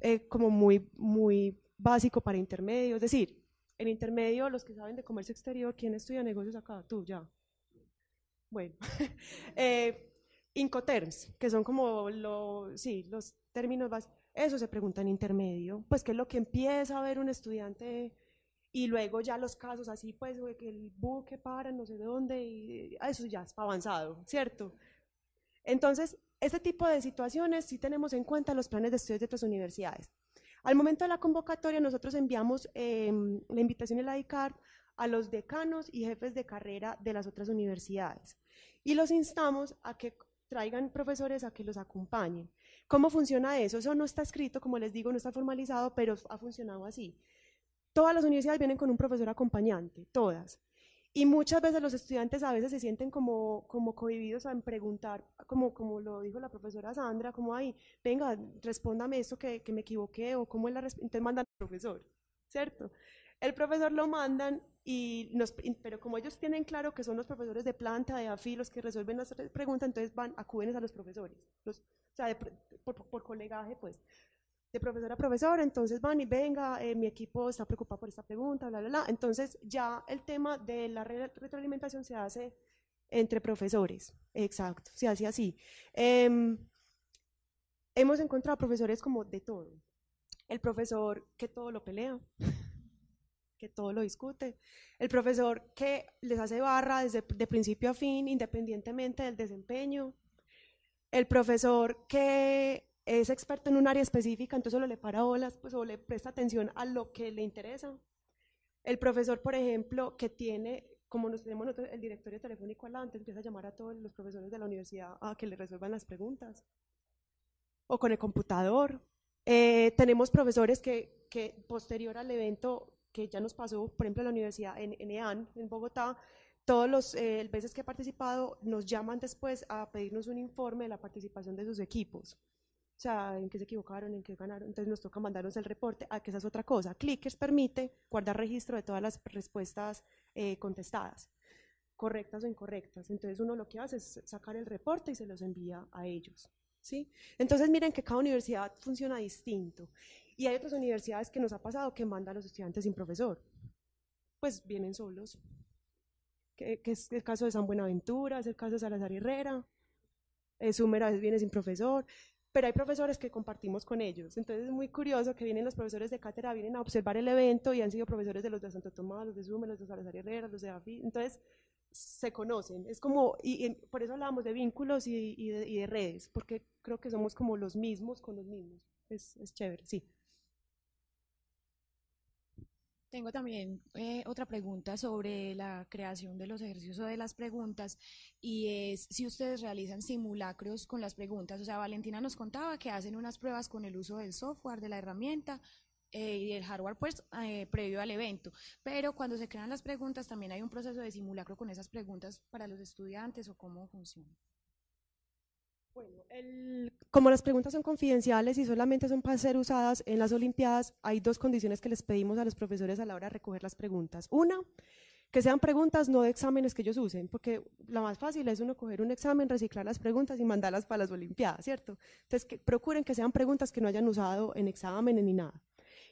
eh, como muy, muy básico para intermedio, es decir, en intermedio los que saben de comercio exterior, ¿quién estudia negocios acá? Tú, ya. Bueno. [laughs] Eh, Incoterms, que son como lo, sí, los términos básicos eso se pregunta en intermedio, pues qué es lo que empieza a ver un estudiante y luego ya los casos así, pues que el buque para no sé de dónde y eso ya es avanzado, ¿cierto? Entonces, este tipo de situaciones sí tenemos en cuenta los planes de estudios de otras universidades. Al momento de la convocatoria, nosotros enviamos em, la invitación y la ICAR a los decanos y jefes de carrera de las otras universidades y los instamos a que traigan profesores a que los acompañen. ¿Cómo funciona eso? Eso no está escrito, como les digo, no está formalizado, pero ha funcionado así. Todas las universidades vienen con un profesor acompañante, todas. Y muchas veces los estudiantes a veces se sienten como, como cohibidos en preguntar, como, como lo dijo la profesora Sandra, como ahí, venga, respóndame esto que, que, me equivoqué o cómo es la Entonces mandan al profesor, ¿cierto? El profesor lo mandan, y nos, pero como ellos tienen claro que son los profesores de planta, de afilos los que resuelven las preguntas, entonces van, acuden a los profesores. Los, o sea, por, colegaje, pues, de profesor a profesor, entonces van y venga, eh, mi equipo está preocupado por esta pregunta, bla, bla, bla. Entonces ya el tema de la retroalimentación se hace entre profesores, exacto, se hace así. Em, hemos encontrado profesores como de todo. El profesor que todo lo pelea, [laughs] que todo lo discute. El profesor que les hace barra desde de principio a fin, independientemente del desempeño el profesor que es experto en un área específica, entonces solo le para olas, pues o le presta atención a lo que le interesa. El profesor, por ejemplo, que tiene, como nos tenemos nosotros el directorio telefónico al empieza a llamar a todos los profesores de la universidad a que le resuelvan las preguntas. O con el computador. Eh, tenemos profesores que, posterior al evento que ya nos pasó, por ejemplo, en la universidad en, en EAN, en Bogotá, todos los eh, veces que he participado nos llaman después a pedirnos un informe de la participación de sus equipos. O sea, en qué se equivocaron, en qué ganaron. Entonces nos toca mandarnos el reporte, a que esa es otra cosa. Clickers permite guardar registro de todas las respuestas eh, contestadas, correctas o incorrectas. Entonces uno lo que hace es sacar el reporte y se los envía a ellos. ¿sí? Entonces miren que cada universidad funciona distinto. Y hay otras universidades que nos ha pasado que mandan a los estudiantes sin profesor. Pues vienen solos que, es el caso de San Buenaventura, es el caso de Salazar Herrera, es eh, veces viene sin profesor, pero hay profesores que compartimos con ellos. Entonces es muy curioso que vienen los profesores de cátedra, vienen a observar el evento y han sido profesores de los de Santo Tomás, los de Sumer, los de Salazar Herrera, los de AFI. Entonces se conocen. Es como, y, por eso hablábamos de vínculos y, de, y, de, redes, porque creo que somos como los mismos con los mismos. Es, es chévere, sí. Tengo también eh, otra pregunta sobre la creación de los ejercicios o de las preguntas y es si ustedes realizan simulacros con las preguntas. O sea, Valentina nos contaba que hacen unas pruebas con el uso del software, de la herramienta eh, y del hardware pues eh, previo al evento. Pero cuando se crean las preguntas también hay un proceso de simulacro con esas preguntas para los estudiantes o cómo funciona. Bueno, el, como las preguntas son confidenciales y solamente son para ser usadas en las Olimpiadas, hay dos condiciones que les pedimos a los profesores a la hora de recoger las preguntas. Una, que sean preguntas no de exámenes que ellos usen, porque la más fácil es uno coger un examen, reciclar las preguntas y mandarlas para las Olimpiadas, ¿cierto? Entonces, que procuren que sean preguntas que no hayan usado en exámenes ni nada.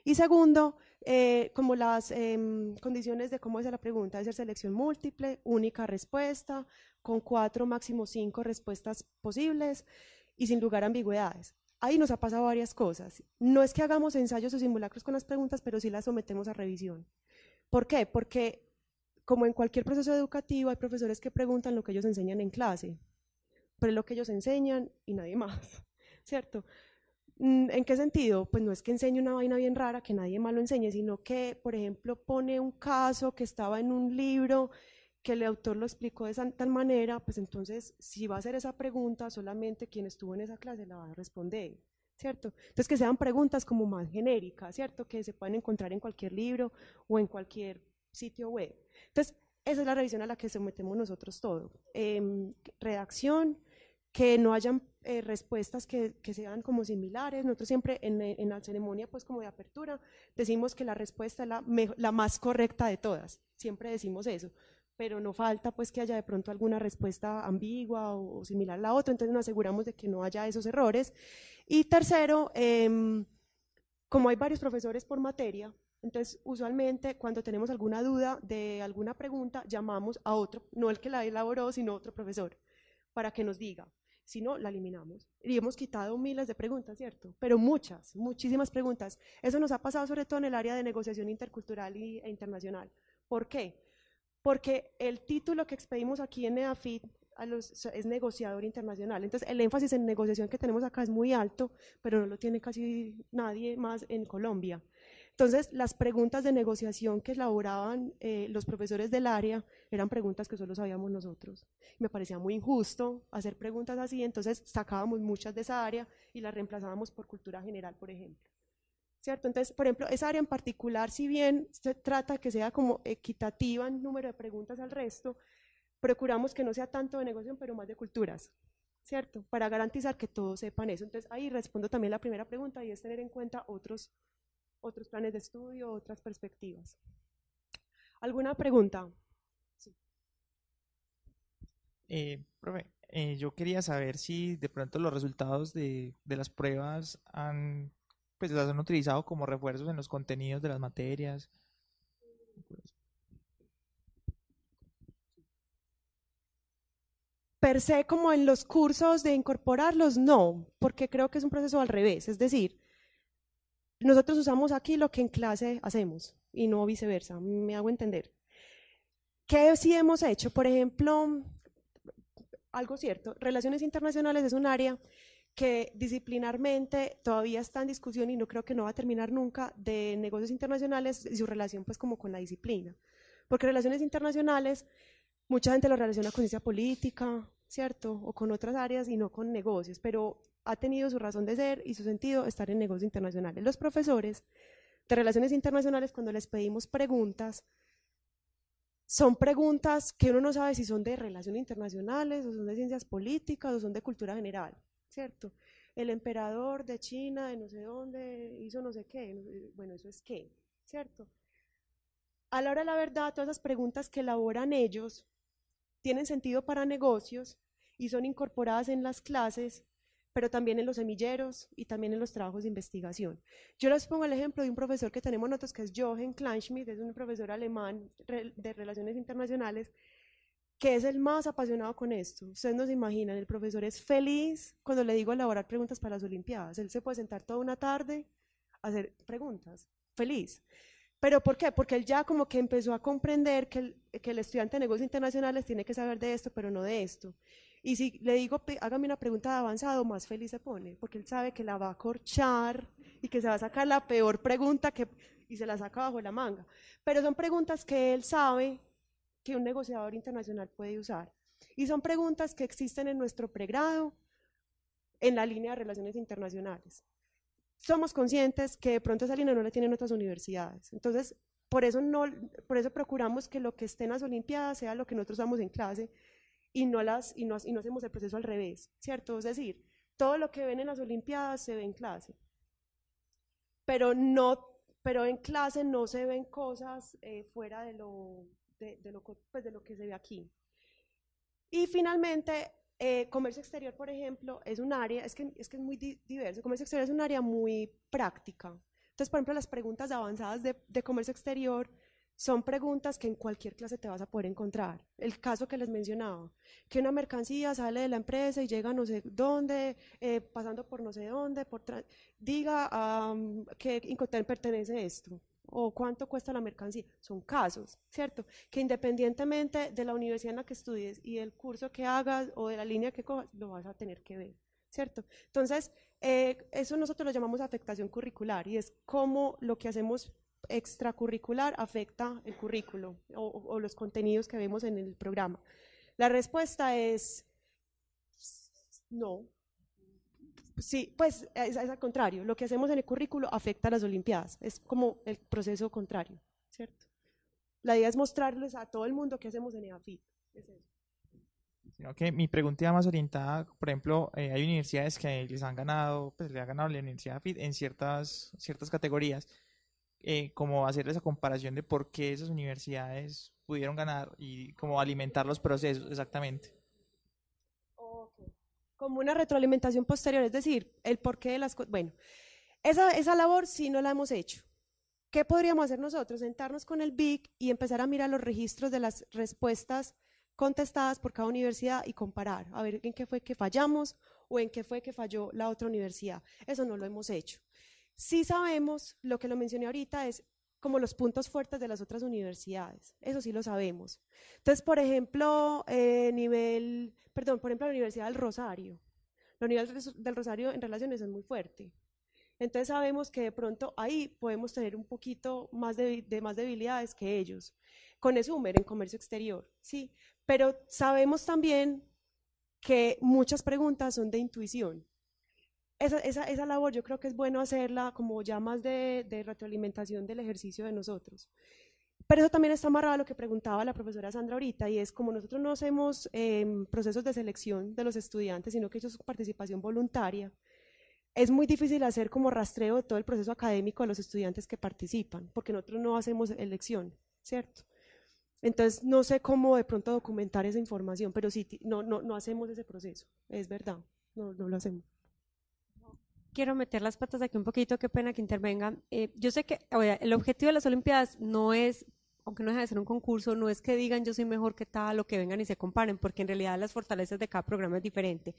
Y segundo, eh, como las em, condiciones de cómo es la pregunta, es ser selección múltiple, única respuesta, con cuatro, máximo cinco respuestas posibles y sin lugar a ambigüedades. Ahí nos ha pasado varias cosas. No es que hagamos ensayos o simulacros con las preguntas, pero sí las sometemos a revisión. ¿Por qué? Porque como en cualquier proceso educativo hay profesores que preguntan lo que ellos enseñan en clase, pero es lo que ellos enseñan y nadie [laughs] más, ¿cierto? Mm, ¿En qué sentido? Pues no es que enseñe una vaina bien rara, que nadie más lo enseñe, sino que, por ejemplo, pone un caso que estaba en un libro que el autor lo explicó de tal manera, pues entonces, si va a hacer esa pregunta, solamente quien estuvo en esa clase la va a responder, ¿cierto? Entonces, que sean preguntas como más genéricas, ¿cierto? Que se pueden encontrar en cualquier libro o en cualquier sitio web. Entonces, esa es la revisión a la que sometemos nosotros todo. Em, redacción, que no hayan eh, respuestas que, sean como similares. Nosotros siempre en, la ceremonia, pues como de apertura, decimos que la respuesta es la, más correcta de todas. Siempre decimos eso pero no falta pues que haya de pronto alguna respuesta ambigua o, similar a la otra, entonces nos aseguramos de que no haya esos errores. Y tercero, em, como hay varios profesores por materia, entonces usualmente cuando tenemos alguna duda de alguna pregunta llamamos a otro, no el que la elaboró, sino otro profesor, para que nos diga si no, la eliminamos. Y hemos quitado miles de preguntas, ¿cierto? Pero muchas, muchísimas preguntas. Eso nos ha pasado sobre todo en el área de negociación intercultural e internacional. ¿Por qué? Porque el título que expedimos aquí en EAFIT es negociador internacional. Entonces, el énfasis en negociación que tenemos acá es muy alto, pero no lo tiene casi nadie más en Colombia. Entonces, las preguntas de negociación que elaboraban eh, los profesores del área eran preguntas que solo sabíamos nosotros. Me parecía muy injusto hacer preguntas así, entonces sacábamos muchas de esa área y las reemplazábamos por cultura general, por ejemplo. ¿Cierto? Entonces, por ejemplo, esa área en particular, si bien se trata que sea como equitativa en número de preguntas al resto, procuramos que no sea tanto de negociación, pero más de culturas, ¿cierto? Para garantizar que todos sepan eso. Entonces, ahí respondo también la primera pregunta y es tener en cuenta otros otros planes de estudio, otras perspectivas. ¿Alguna pregunta? Sí. Eh, profe, eh, yo quería saber si de pronto los resultados de, de las pruebas han, pues las han utilizado como refuerzos en los contenidos de las materias. Per se, como en los cursos de incorporarlos, no, porque creo que es un proceso al revés, es decir, nosotros usamos aquí lo que en clase hacemos y no viceversa, me hago entender. ¿Qué sí hemos hecho? Por ejemplo, algo cierto, relaciones internacionales es un área que disciplinarmente todavía está en discusión y no creo que no va a terminar nunca de negocios internacionales y su relación pues como con la disciplina. Porque relaciones internacionales, mucha gente lo relaciona con ciencia política, ¿cierto? O con otras áreas y no con negocios, pero ha tenido su razón de ser y su sentido estar en negocios internacionales. Los profesores de relaciones internacionales, cuando les pedimos preguntas, son preguntas que uno no sabe si son de relaciones internacionales o son de ciencias políticas o son de cultura general, ¿cierto? El emperador de China, de no sé dónde, hizo no sé qué, bueno, eso es qué, ¿cierto? A la hora de la verdad, todas esas preguntas que elaboran ellos tienen sentido para negocios y son incorporadas en las clases pero también en los semilleros y también en los trabajos de investigación. Yo les pongo el ejemplo de un profesor que tenemos nosotros, que es Jochen Kleinschmidt, es un profesor alemán de Relaciones Internacionales, que es el más apasionado con esto. Ustedes nos imaginan, el profesor es feliz cuando le digo elaborar preguntas para las Olimpiadas. Él se puede sentar toda una tarde a hacer preguntas, feliz. ¿Pero por qué? Porque él ya como que empezó a comprender que el, que el estudiante de negocios internacionales tiene que saber de esto, pero no de esto. Y si le digo, hágame una pregunta de avanzado, más feliz se pone, porque él sabe que la va a corchar y que se va a sacar la peor pregunta que, y se la saca bajo la manga. Pero son preguntas que él sabe que un negociador internacional puede usar. Y son preguntas que existen en nuestro pregrado, en la línea de relaciones internacionales. Somos conscientes que de pronto esa línea no la tienen otras universidades. Entonces, por eso, no, por eso procuramos que lo que esté en las Olimpiadas sea lo que nosotros damos en clase y no, las, y no, hacemos el proceso al revés, ¿cierto? Es decir, todo lo que ven en las Olimpiadas se ve en clase, pero, no, pero en clase no se ven cosas eh, fuera de lo, de, lo, pues de lo que se ve aquí. Y finalmente, eh, comercio exterior, por ejemplo, es un área, es que es, que es muy diverso, comercio exterior es un área muy práctica. Entonces, por ejemplo, las preguntas avanzadas de, de comercio exterior son preguntas que en cualquier clase te vas a poder encontrar. El caso que les mencionaba, que una mercancía sale de la empresa y llega no sé dónde, eh, pasando por no sé dónde, por diga ¿a que Incotel pertenece esto o cuánto cuesta la mercancía. Son casos, ¿cierto? Que independientemente de la universidad en la que estudies y el curso que hagas o de la línea que cojas, lo vas a tener que ver, ¿cierto? Entonces, eh, eso nosotros lo llamamos afectación curricular y es como lo que hacemos extracurricular afecta el currículo o, los contenidos que vemos en el programa? La respuesta es no. Sí, pues es, al contrario. Lo que hacemos en el currículo afecta a las Olimpiadas. Es como el proceso contrario, ¿cierto? La idea es mostrarles a todo el mundo qué hacemos en EAFIT. mi pregunta más orientada, por ejemplo, eh, hay universidades que les han ganado, pues le ha ganado la Universidad EAFIT en ciertas, ciertas categorías eh, como hacer esa comparación de por qué esas universidades pudieron ganar y como alimentar los procesos exactamente. Como una retroalimentación posterior, es decir, el porqué de las cosas. Bueno, esa, esa labor sí no la hemos hecho. ¿Qué podríamos hacer nosotros? Sentarnos con el BIC y empezar a mirar los registros de las respuestas contestadas por cada universidad y comparar, a ver en qué fue que fallamos o en qué fue que falló la otra universidad. Eso no lo hemos hecho. Sí sabemos, lo que lo mencioné ahorita es como los puntos fuertes de las otras universidades, eso sí lo sabemos. Entonces, por ejemplo, eh, nivel, perdón, por ejemplo, la Universidad del Rosario. La Universidad del Rosario en relaciones es muy fuerte. Entonces sabemos que de pronto ahí podemos tener un poquito más de, más debilidades que ellos. Con Esumer en comercio exterior, sí. Pero sabemos también que muchas preguntas son de intuición esa, esa, labor yo creo que es bueno hacerla como ya más de, de retroalimentación del ejercicio de nosotros. Pero eso también está amarrado a lo que preguntaba la profesora Sandra ahorita, y es como nosotros no hacemos em, procesos de selección de los estudiantes, sino que es participación voluntaria, es muy difícil hacer como rastreo de todo el proceso académico de los estudiantes que participan, porque nosotros no hacemos elección, ¿cierto? Entonces, no sé cómo de pronto documentar esa información, pero sí, no, no, hacemos ese proceso, es verdad, no lo hacemos quiero meter las patas aquí un poquito, qué pena que intervenga. Eh, yo sé que el objetivo de las Olimpiadas no es, aunque no deja de ser un concurso, no es que digan yo soy mejor que tal o que vengan y se comparen, porque en realidad las fortalezas de cada programa es diferente.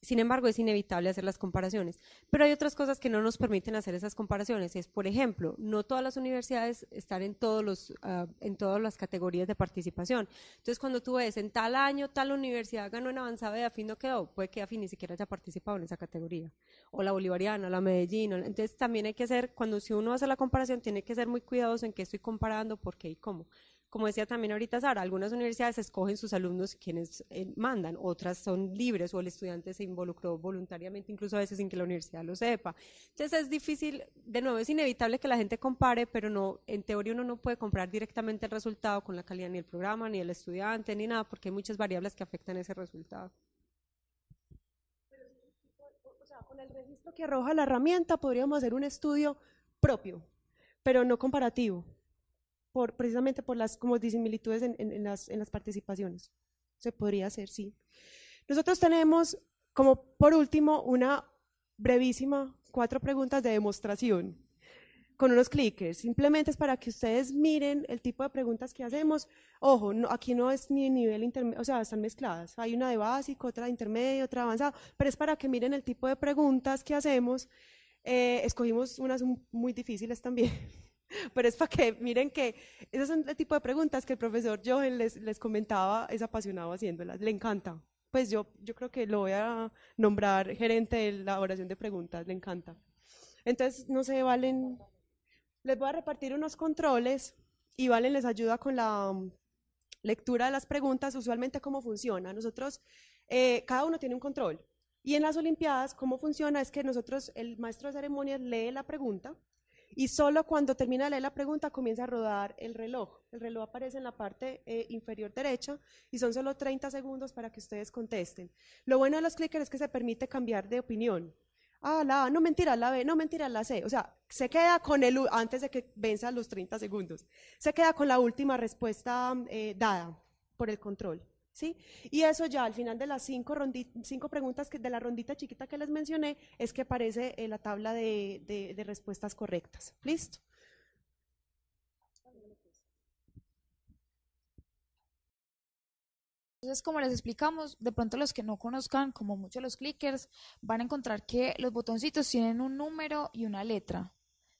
Sin embargo, es inevitable hacer las comparaciones. Pero hay otras cosas que no nos permiten hacer esas comparaciones. Es, por ejemplo, no todas las universidades están en, todos los, ah, en todas las categorías de participación. Entonces, cuando tú ves en tal año, tal universidad ganó en avanzada y AFIN no quedó, puede que AFIN ni siquiera haya participado en esa categoría. O la bolivariana, la Medellín. Entonces, también hay que hacer, cuando si uno hace la comparación, tiene que ser muy cuidadoso en qué estoy comparando, por qué y cómo como decía también ahorita Sara, algunas universidades escogen sus alumnos quienes eh, mandan, otras son libres o el estudiante se involucró voluntariamente, incluso a veces sin que la universidad lo sepa. Entonces es difícil, de nuevo, es inevitable que la gente compare, pero no, en teoría uno no puede comparar directamente el resultado con la calidad ni el programa, ni el estudiante, ni nada, porque hay muchas variables que afectan ese resultado. con el registro que arroja la herramienta podríamos hacer un estudio propio, pero no comparativo precisamente por las como disimilitudes en, las, participaciones. Se podría hacer, sí. Nosotros tenemos como por último una brevísima, cuatro preguntas de demostración con unos clickers, simplemente es para que ustedes miren el tipo de preguntas que hacemos. Ojo, aquí no es ni nivel intermedio, o sea, están mezcladas. Hay una de básico, otra de intermedio, otra avanzada, pero es para que miren el tipo de preguntas que hacemos. Eh, escogimos unas muy difíciles también [laughs] Pero es para que miren que esos son el tipo de preguntas que el profesor Johan les, les comentaba, es apasionado haciéndolas, le encanta. Pues yo, yo creo que lo voy a nombrar gerente de la oración de preguntas, le encanta. Entonces, no sé Valen, les voy a repartir unos controles y Valen les ayuda con la um, lectura de las preguntas, usualmente cómo funciona. Nosotros, eh, cada uno tiene un control. Y en las Olimpiadas, ¿cómo funciona? Es que nosotros, el maestro de ceremonias lee la pregunta, y solo cuando termina de leer la pregunta comienza a rodar el reloj. El reloj aparece en la parte eh, inferior derecha y son solo 30 segundos para que ustedes contesten. Lo bueno de los clickers es que se permite cambiar de opinión. Ah, la A, no mentira, la B, no mentira, la C. O sea, se queda con el, antes de que venza los 30 segundos, se queda con la última respuesta eh, dada por el control. ¿sí? Y eso ya al final de las cinco, cinco preguntas de la rondita chiquita que les mencioné es que aparece eh, la tabla de, respuestas correctas. ¿Listo? Entonces, como les explicamos, de pronto los que no conozcan, como muchos los clickers, van a encontrar que los botoncitos tienen un número y una letra.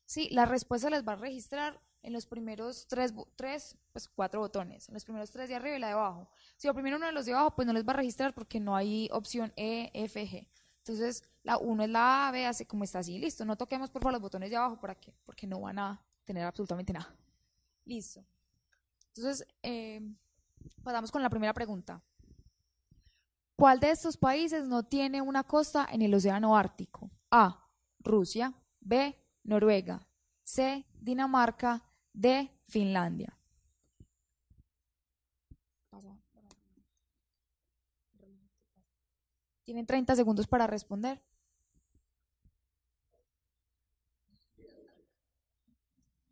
Sí, la respuesta les va a registrar en los primeros tres, tres, pues cuatro botones, en los primeros tres de arriba y la de abajo. Si primero uno de los de abajo, pues no les va a registrar porque no hay opción E, F, G. Entonces, la 1 es la A, B, así como está así, listo. No toquemos por favor los botones de abajo, ¿para qué? Porque no van a tener absolutamente nada. Listo. Entonces, em, pasamos con la primera pregunta. ¿Cuál de estos países no tiene una costa en el Océano Ártico? A. Rusia. B. Noruega. C. Dinamarca de Finlandia. Tienen 30 segundos para responder.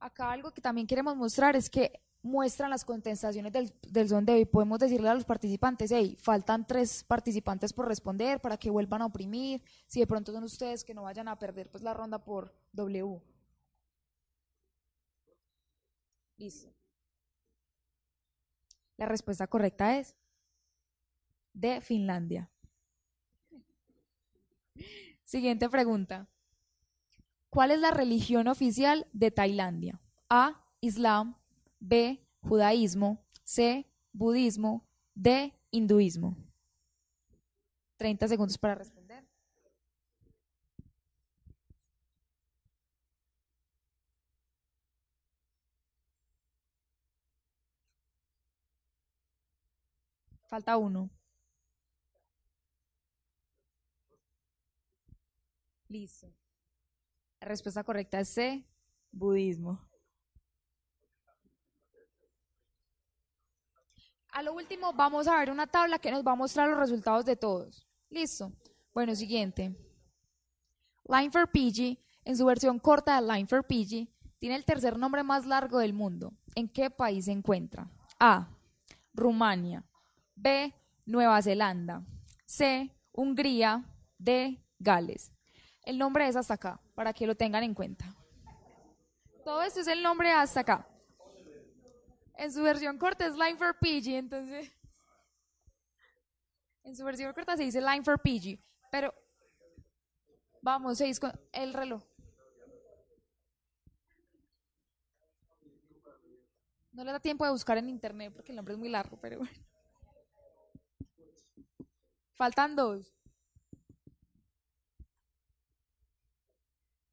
Acá algo que también queremos mostrar es que muestran las contestaciones del, del sondeo y podemos decirle a los participantes, hey, faltan tres participantes por responder para que vuelvan a oprimir, si de pronto son ustedes que no vayan a perder pues la ronda por W. Listo. La respuesta correcta es de Finlandia. Siguiente pregunta. ¿Cuál es la religión oficial de Tailandia? A. Islam. B. Judaísmo. C. Budismo. D. Hinduismo. 30 segundos para responder. Falta uno. Listo. La respuesta correcta es C, budismo. A lo último vamos a ver una tabla que nos va a mostrar los resultados de todos. Listo. Bueno, siguiente. Line for PG, en su versión corta de Line for PG, tiene el tercer nombre más largo del mundo. ¿En qué país se encuentra? A. Rumania. B. Nueva Zelanda. C. Hungría. D. Gales. El nombre es hasta acá, para que lo tengan en cuenta. Todo esto es el nombre hasta acá. En su versión corta es Line for PG, entonces. En su versión corta se dice Line for PG, pero. Vamos, seis con el reloj. No le da tiempo de buscar en internet porque el nombre es muy largo, pero bueno. Faltan dos.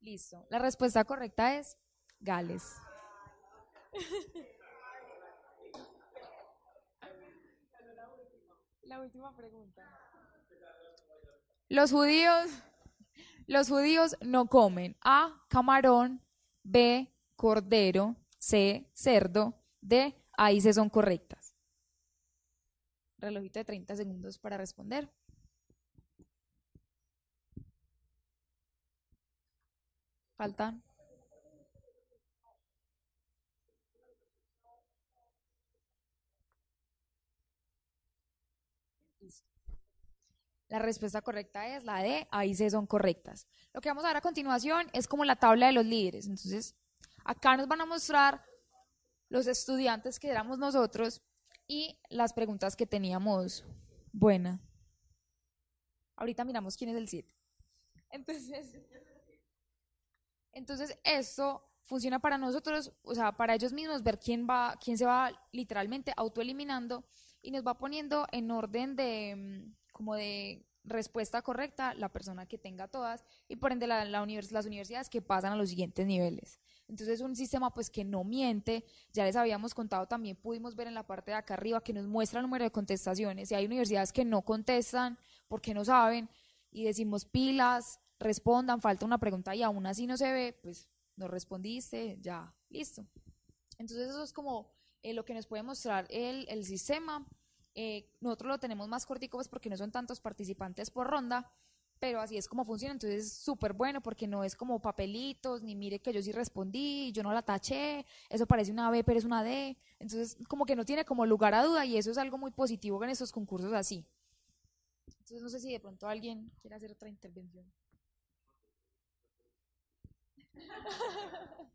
Listo. La respuesta correcta es Gales. [laughs] La última pregunta. Los judíos, los judíos no comen A, camarón, B, cordero, C, cerdo, D, ahí se son correctas relojito de 30 segundos para responder. Faltan. La respuesta correcta es la D, ahí se son correctas. Lo que vamos a ver a continuación es como la tabla de los líderes. Entonces, acá nos van a mostrar los estudiantes que éramos nosotros y las preguntas que teníamos. Buena. Ahorita miramos quién es el sitio. Entonces, entonces esto funciona para nosotros, o sea, para ellos mismos ver quién va, quién se va literalmente autoeliminando y nos va poniendo en orden de mm, como de respuesta correcta la persona que tenga todas y por ende las universidades que pasan a los siguientes niveles. Entonces un sistema pues que no miente, ya les habíamos contado también, pudimos ver en la parte de acá arriba que nos muestra el número de contestaciones y hay universidades que no contestan porque no saben y decimos pilas, respondan, falta una pregunta y aún así no se ve, pues no respondiste, ya, listo. Entonces eso es como eh, lo que nos puede mostrar el, sistema. Eh, nosotros lo tenemos más cortico pues porque no son tantos participantes por ronda, pero así es como funciona, entonces es súper bueno porque no es como papelitos, ni mire que yo sí respondí, yo no la taché, eso parece una B, pero es una D, entonces como que no tiene como lugar a duda y eso es algo muy positivo en estos concursos así. Entonces no sé si de pronto alguien quiere hacer otra intervención. [laughs]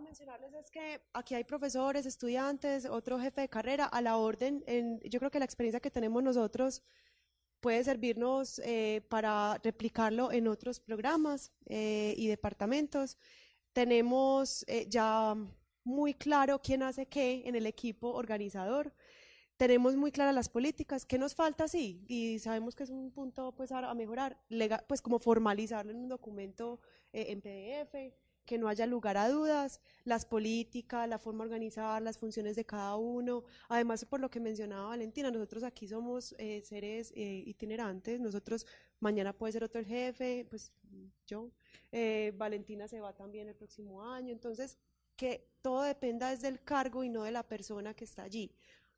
mencionarles es que aquí hay profesores, estudiantes, otro jefe de carrera a la orden. yo creo que la experiencia que tenemos nosotros puede servirnos eh, para replicarlo en otros programas eh, y departamentos. Tenemos eh, ya muy claro quién hace qué en el equipo organizador. Tenemos muy claras las políticas. ¿Qué nos falta? Sí, y sabemos que es un punto pues, a, mejorar, pues como formalizarlo en un documento en PDF que no haya lugar a dudas, las políticas, la forma de organizar, las funciones de cada uno. Además, por lo que mencionaba Valentina, nosotros aquí somos eh, seres eh, itinerantes, nosotros mañana puede ser otro el jefe, pues yo, eh, Valentina se va también el próximo año, entonces que todo dependa desde el cargo y no de la persona que está allí.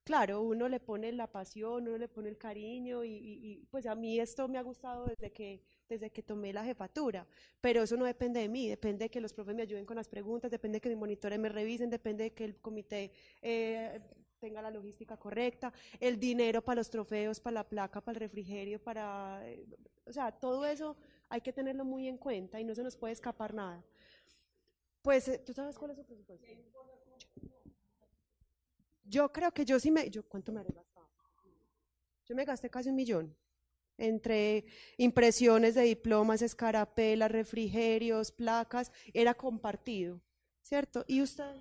Claro, uno le pone la pasión, uno le pone el cariño y pues a mí esto me ha gustado desde que desde que tomé la jefatura, pero eso no depende de mí, depende de que los profes me ayuden con las preguntas, depende de que mis monitores me revisen, depende de que el comité eh, tenga la logística correcta, el dinero para los trofeos, para la placa, para el refrigerio, para... Eh, o sea, todo eso hay que tenerlo muy en cuenta y no se nos puede escapar nada. Pues, eh, ¿tú sabes cuál es su presupuesto? Yo creo que yo sí me... Yo, ¿Cuánto me haré gastado? Yo me gasté casi un millón entre impresiones de diplomas, escarapelas, refrigerios, placas, era compartido, ¿cierto? ¿Y usted?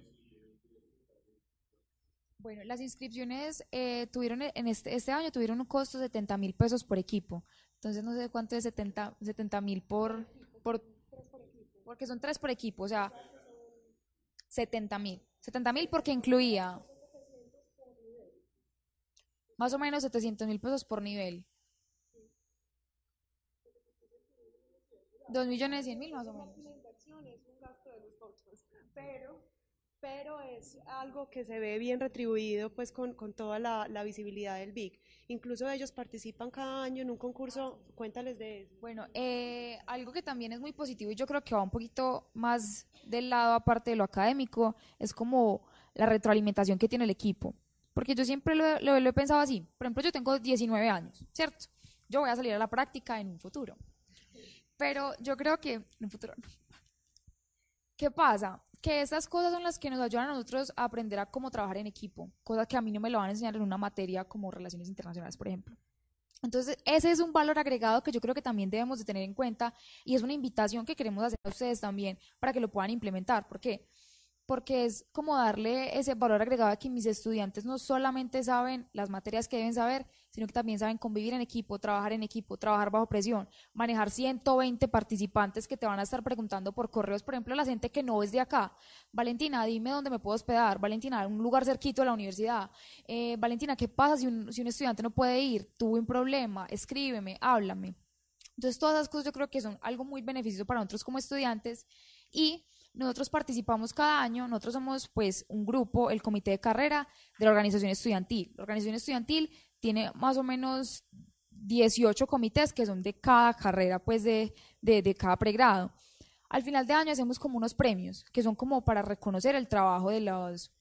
Bueno, las inscripciones eh, tuvieron e, en este, este, año tuvieron un costo de 70 mil pesos por equipo. Entonces no sé cuánto es 70 mil por, por, porque son tres por equipo, o sea, 70 mil. 70 mil porque incluía más o menos 700 mil pesos por nivel. Dos millones cien mil más o menos. pero, pero es algo que se ve bien retribuido pues con, con toda la, visibilidad del BIC. Incluso ellos participan cada año en un concurso, ah, cuéntales de eso. Bueno, eh, algo que también es muy positivo y yo creo que va un poquito más del lado aparte de lo académico, es como la retroalimentación que tiene el equipo. Porque yo siempre lo, lo he pensado así, por ejemplo yo tengo 19 años, ¿cierto? Yo voy a salir a la práctica en un futuro. Pero yo creo que en un futuro no. ¿Qué pasa? Que estas cosas son las que nos ayudan a nosotros a aprender a cómo trabajar en equipo, cosas que a mí no me lo van a enseñar en una materia como relaciones internacionales, por ejemplo. Entonces, ese es un valor agregado que yo creo que también debemos de tener en cuenta y es una invitación que queremos hacer a ustedes también para que lo puedan implementar. ¿Por qué? Porque porque es como darle ese valor agregado a que mis estudiantes no solamente saben las materias que deben saber, sino que también saben convivir en equipo, trabajar en equipo, trabajar bajo presión, manejar 120 participantes que te van a estar preguntando por correos, por ejemplo, la gente que no es de acá. Valentina, dime dónde me puedo hospedar. Valentina, un lugar cerquito de la universidad. Eh, Valentina, ¿qué pasa si un, si un estudiante no puede ir? Tuve un problema, escríbeme, háblame. Entonces, todas esas cosas yo creo que son algo muy beneficioso para nosotros como estudiantes y nosotros participamos cada año, nosotros somos pues un grupo, el comité de carrera de la organización estudiantil. La organización estudiantil tiene más o menos 18 comités que son de cada carrera, pues de, cada pregrado. Al final de año hacemos como unos premios, que son como para reconocer el trabajo de los,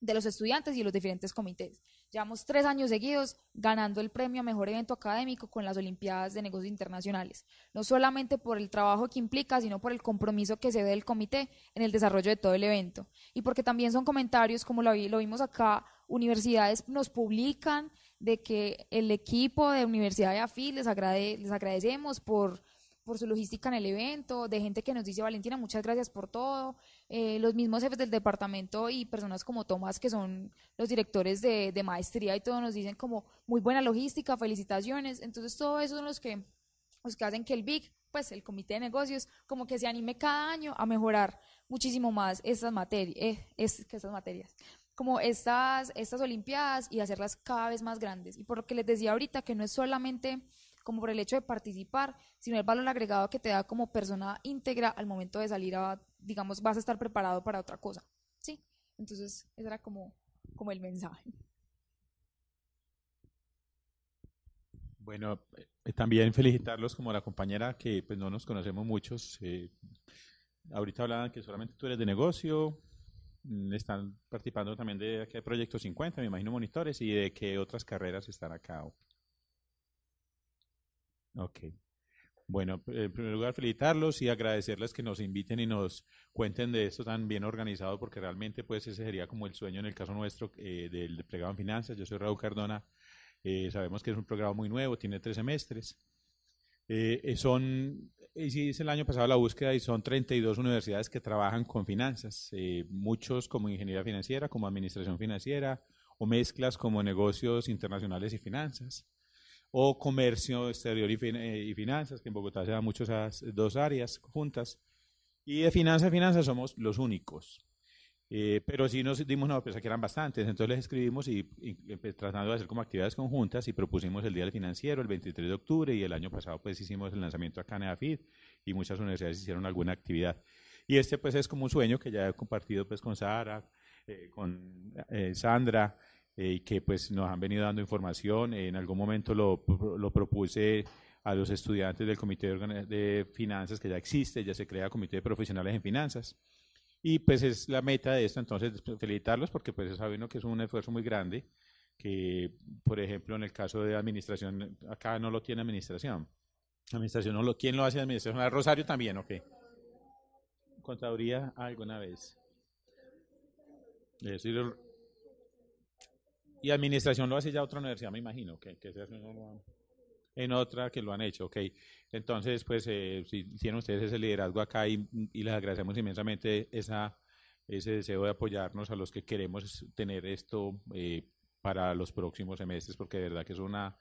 de los estudiantes y los diferentes comités. Llevamos tres años seguidos ganando el premio a Mejor Evento Académico con las Olimpiadas de Negocios Internacionales, no solamente por el trabajo que implica, sino por el compromiso que se ve del comité en el desarrollo de todo el evento. Y porque también son comentarios, como lo, vimos acá, universidades nos publican de que el equipo de Universidad de Afil, les, agrade, les agradecemos por por su logística en el evento, de gente que nos dice, Valentina, muchas gracias por todo, eh, los mismos jefes del departamento y personas como Tomás, que son los directores de, de maestría y todo, nos dicen como, muy buena logística, felicitaciones, entonces todo eso son los que, los que hacen que el BIC, pues el comité de negocios, como que se anime cada año a mejorar muchísimo más estas materias, eh, es, que materias, como estas, estas Olimpiadas y hacerlas cada vez más grandes. Y por lo que les decía ahorita, que no es solamente como por el hecho de participar, sino el valor agregado que te da como persona íntegra al momento de salir a, digamos, vas a estar preparado para otra cosa. ¿Sí? Entonces, ese era como, como el mensaje. Bueno, eh, también felicitarlos como la compañera que pues no nos conocemos muchos. Eh, ahorita hablaban que solamente tú eres de negocio, mm, están participando también de, aquí Proyecto 50, me imagino monitores, y de qué otras carreras están acá. cabo. Ok. Bueno, en primer lugar, felicitarlos y agradecerles que nos inviten y nos cuenten de esto tan bien organizado, porque realmente, pues, ese sería como el sueño en el caso nuestro eh, del desplegado en finanzas. Yo soy Raúl Cardona. Eh, sabemos que es un programa muy nuevo, tiene tres semestres. Eh, eh son, hice el año pasado la búsqueda y son 32 universidades que trabajan con finanzas, muchos como ingeniería financiera, como administración financiera, o mezclas como negocios internacionales y finanzas o comercio exterior eh, y, finanzas, que en Bogotá se dan muchas esas dos áreas juntas. Y de finanzas a finanzas somos los únicos. Eh, pero sí nos dimos una sorpresa que eran bastantes, entonces les escribimos y, eh, pues, tratando de hacer como actividades conjuntas y propusimos el Día del Financiero el 23 de octubre y el año pasado pues hicimos el lanzamiento a en y muchas universidades hicieron alguna actividad. Y este pues es como un sueño que ya he compartido pues con Sara, con Sandra, y eh, que pues nos han venido dando información. En algún momento lo, propuse a los estudiantes del Comité de, Finanzas que ya existe, ya se crea Comité de Profesionales en Finanzas. Y pues es la meta de esto, entonces, pues, felicitarlos porque pues sabiendo que es un esfuerzo muy grande, que por ejemplo en el caso de administración, acá no lo tiene administración. Administración no lo, ¿quién lo hace administración? ¿A Rosario también, ok. Contaduría alguna vez. Eso, y administración lo hace ya otra universidad, me imagino, que, que en otra que lo han hecho, ok. Entonces, pues, eh, si tienen ustedes ese liderazgo acá y, y, les agradecemos inmensamente esa, ese deseo de apoyarnos a los que queremos tener esto eh, para los próximos semestres, porque de verdad que es una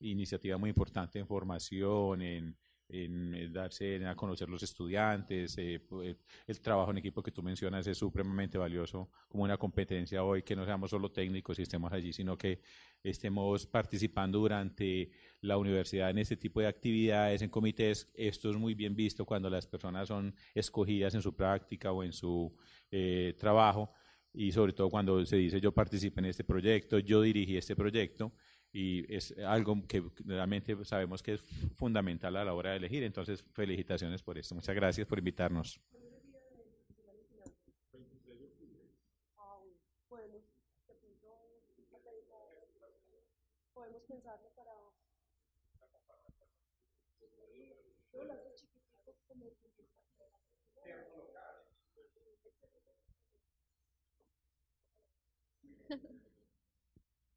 iniciativa muy importante en formación, en, en eh, darse a conocer los estudiantes, eh, eh, el trabajo en equipo que tú mencionas es supremamente valioso como una competencia hoy, que no seamos solo técnicos y estemos allí, sino que estemos participando durante la universidad en este tipo de actividades, en comités. Esto es muy bien visto cuando las personas son escogidas en su práctica o en su trabajo y sobre todo cuando se dice yo participé en este proyecto, yo dirigí este proyecto y es algo que realmente sabemos que es fundamental a la hora de elegir. Entonces, felicitaciones por esto. Muchas gracias por invitarnos.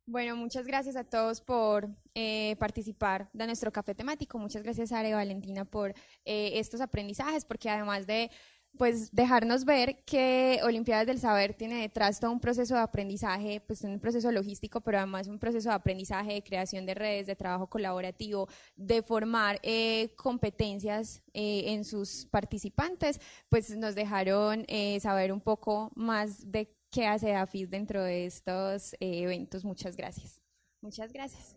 Bueno, muchas gracias a todos por eh, participar de nuestro café temático. Muchas gracias a y Valentina por eh, estos aprendizajes, porque además de pues dejarnos ver que Olimpiadas del Saber tiene detrás todo un proceso de aprendizaje, pues un proceso logístico, pero además un proceso de aprendizaje, de creación de redes, de trabajo colaborativo, de formar eh, competencias en sus participantes, pues nos dejaron saber un poco más de que hace AFIS dentro de estos eh, eventos. Muchas gracias. Muchas gracias.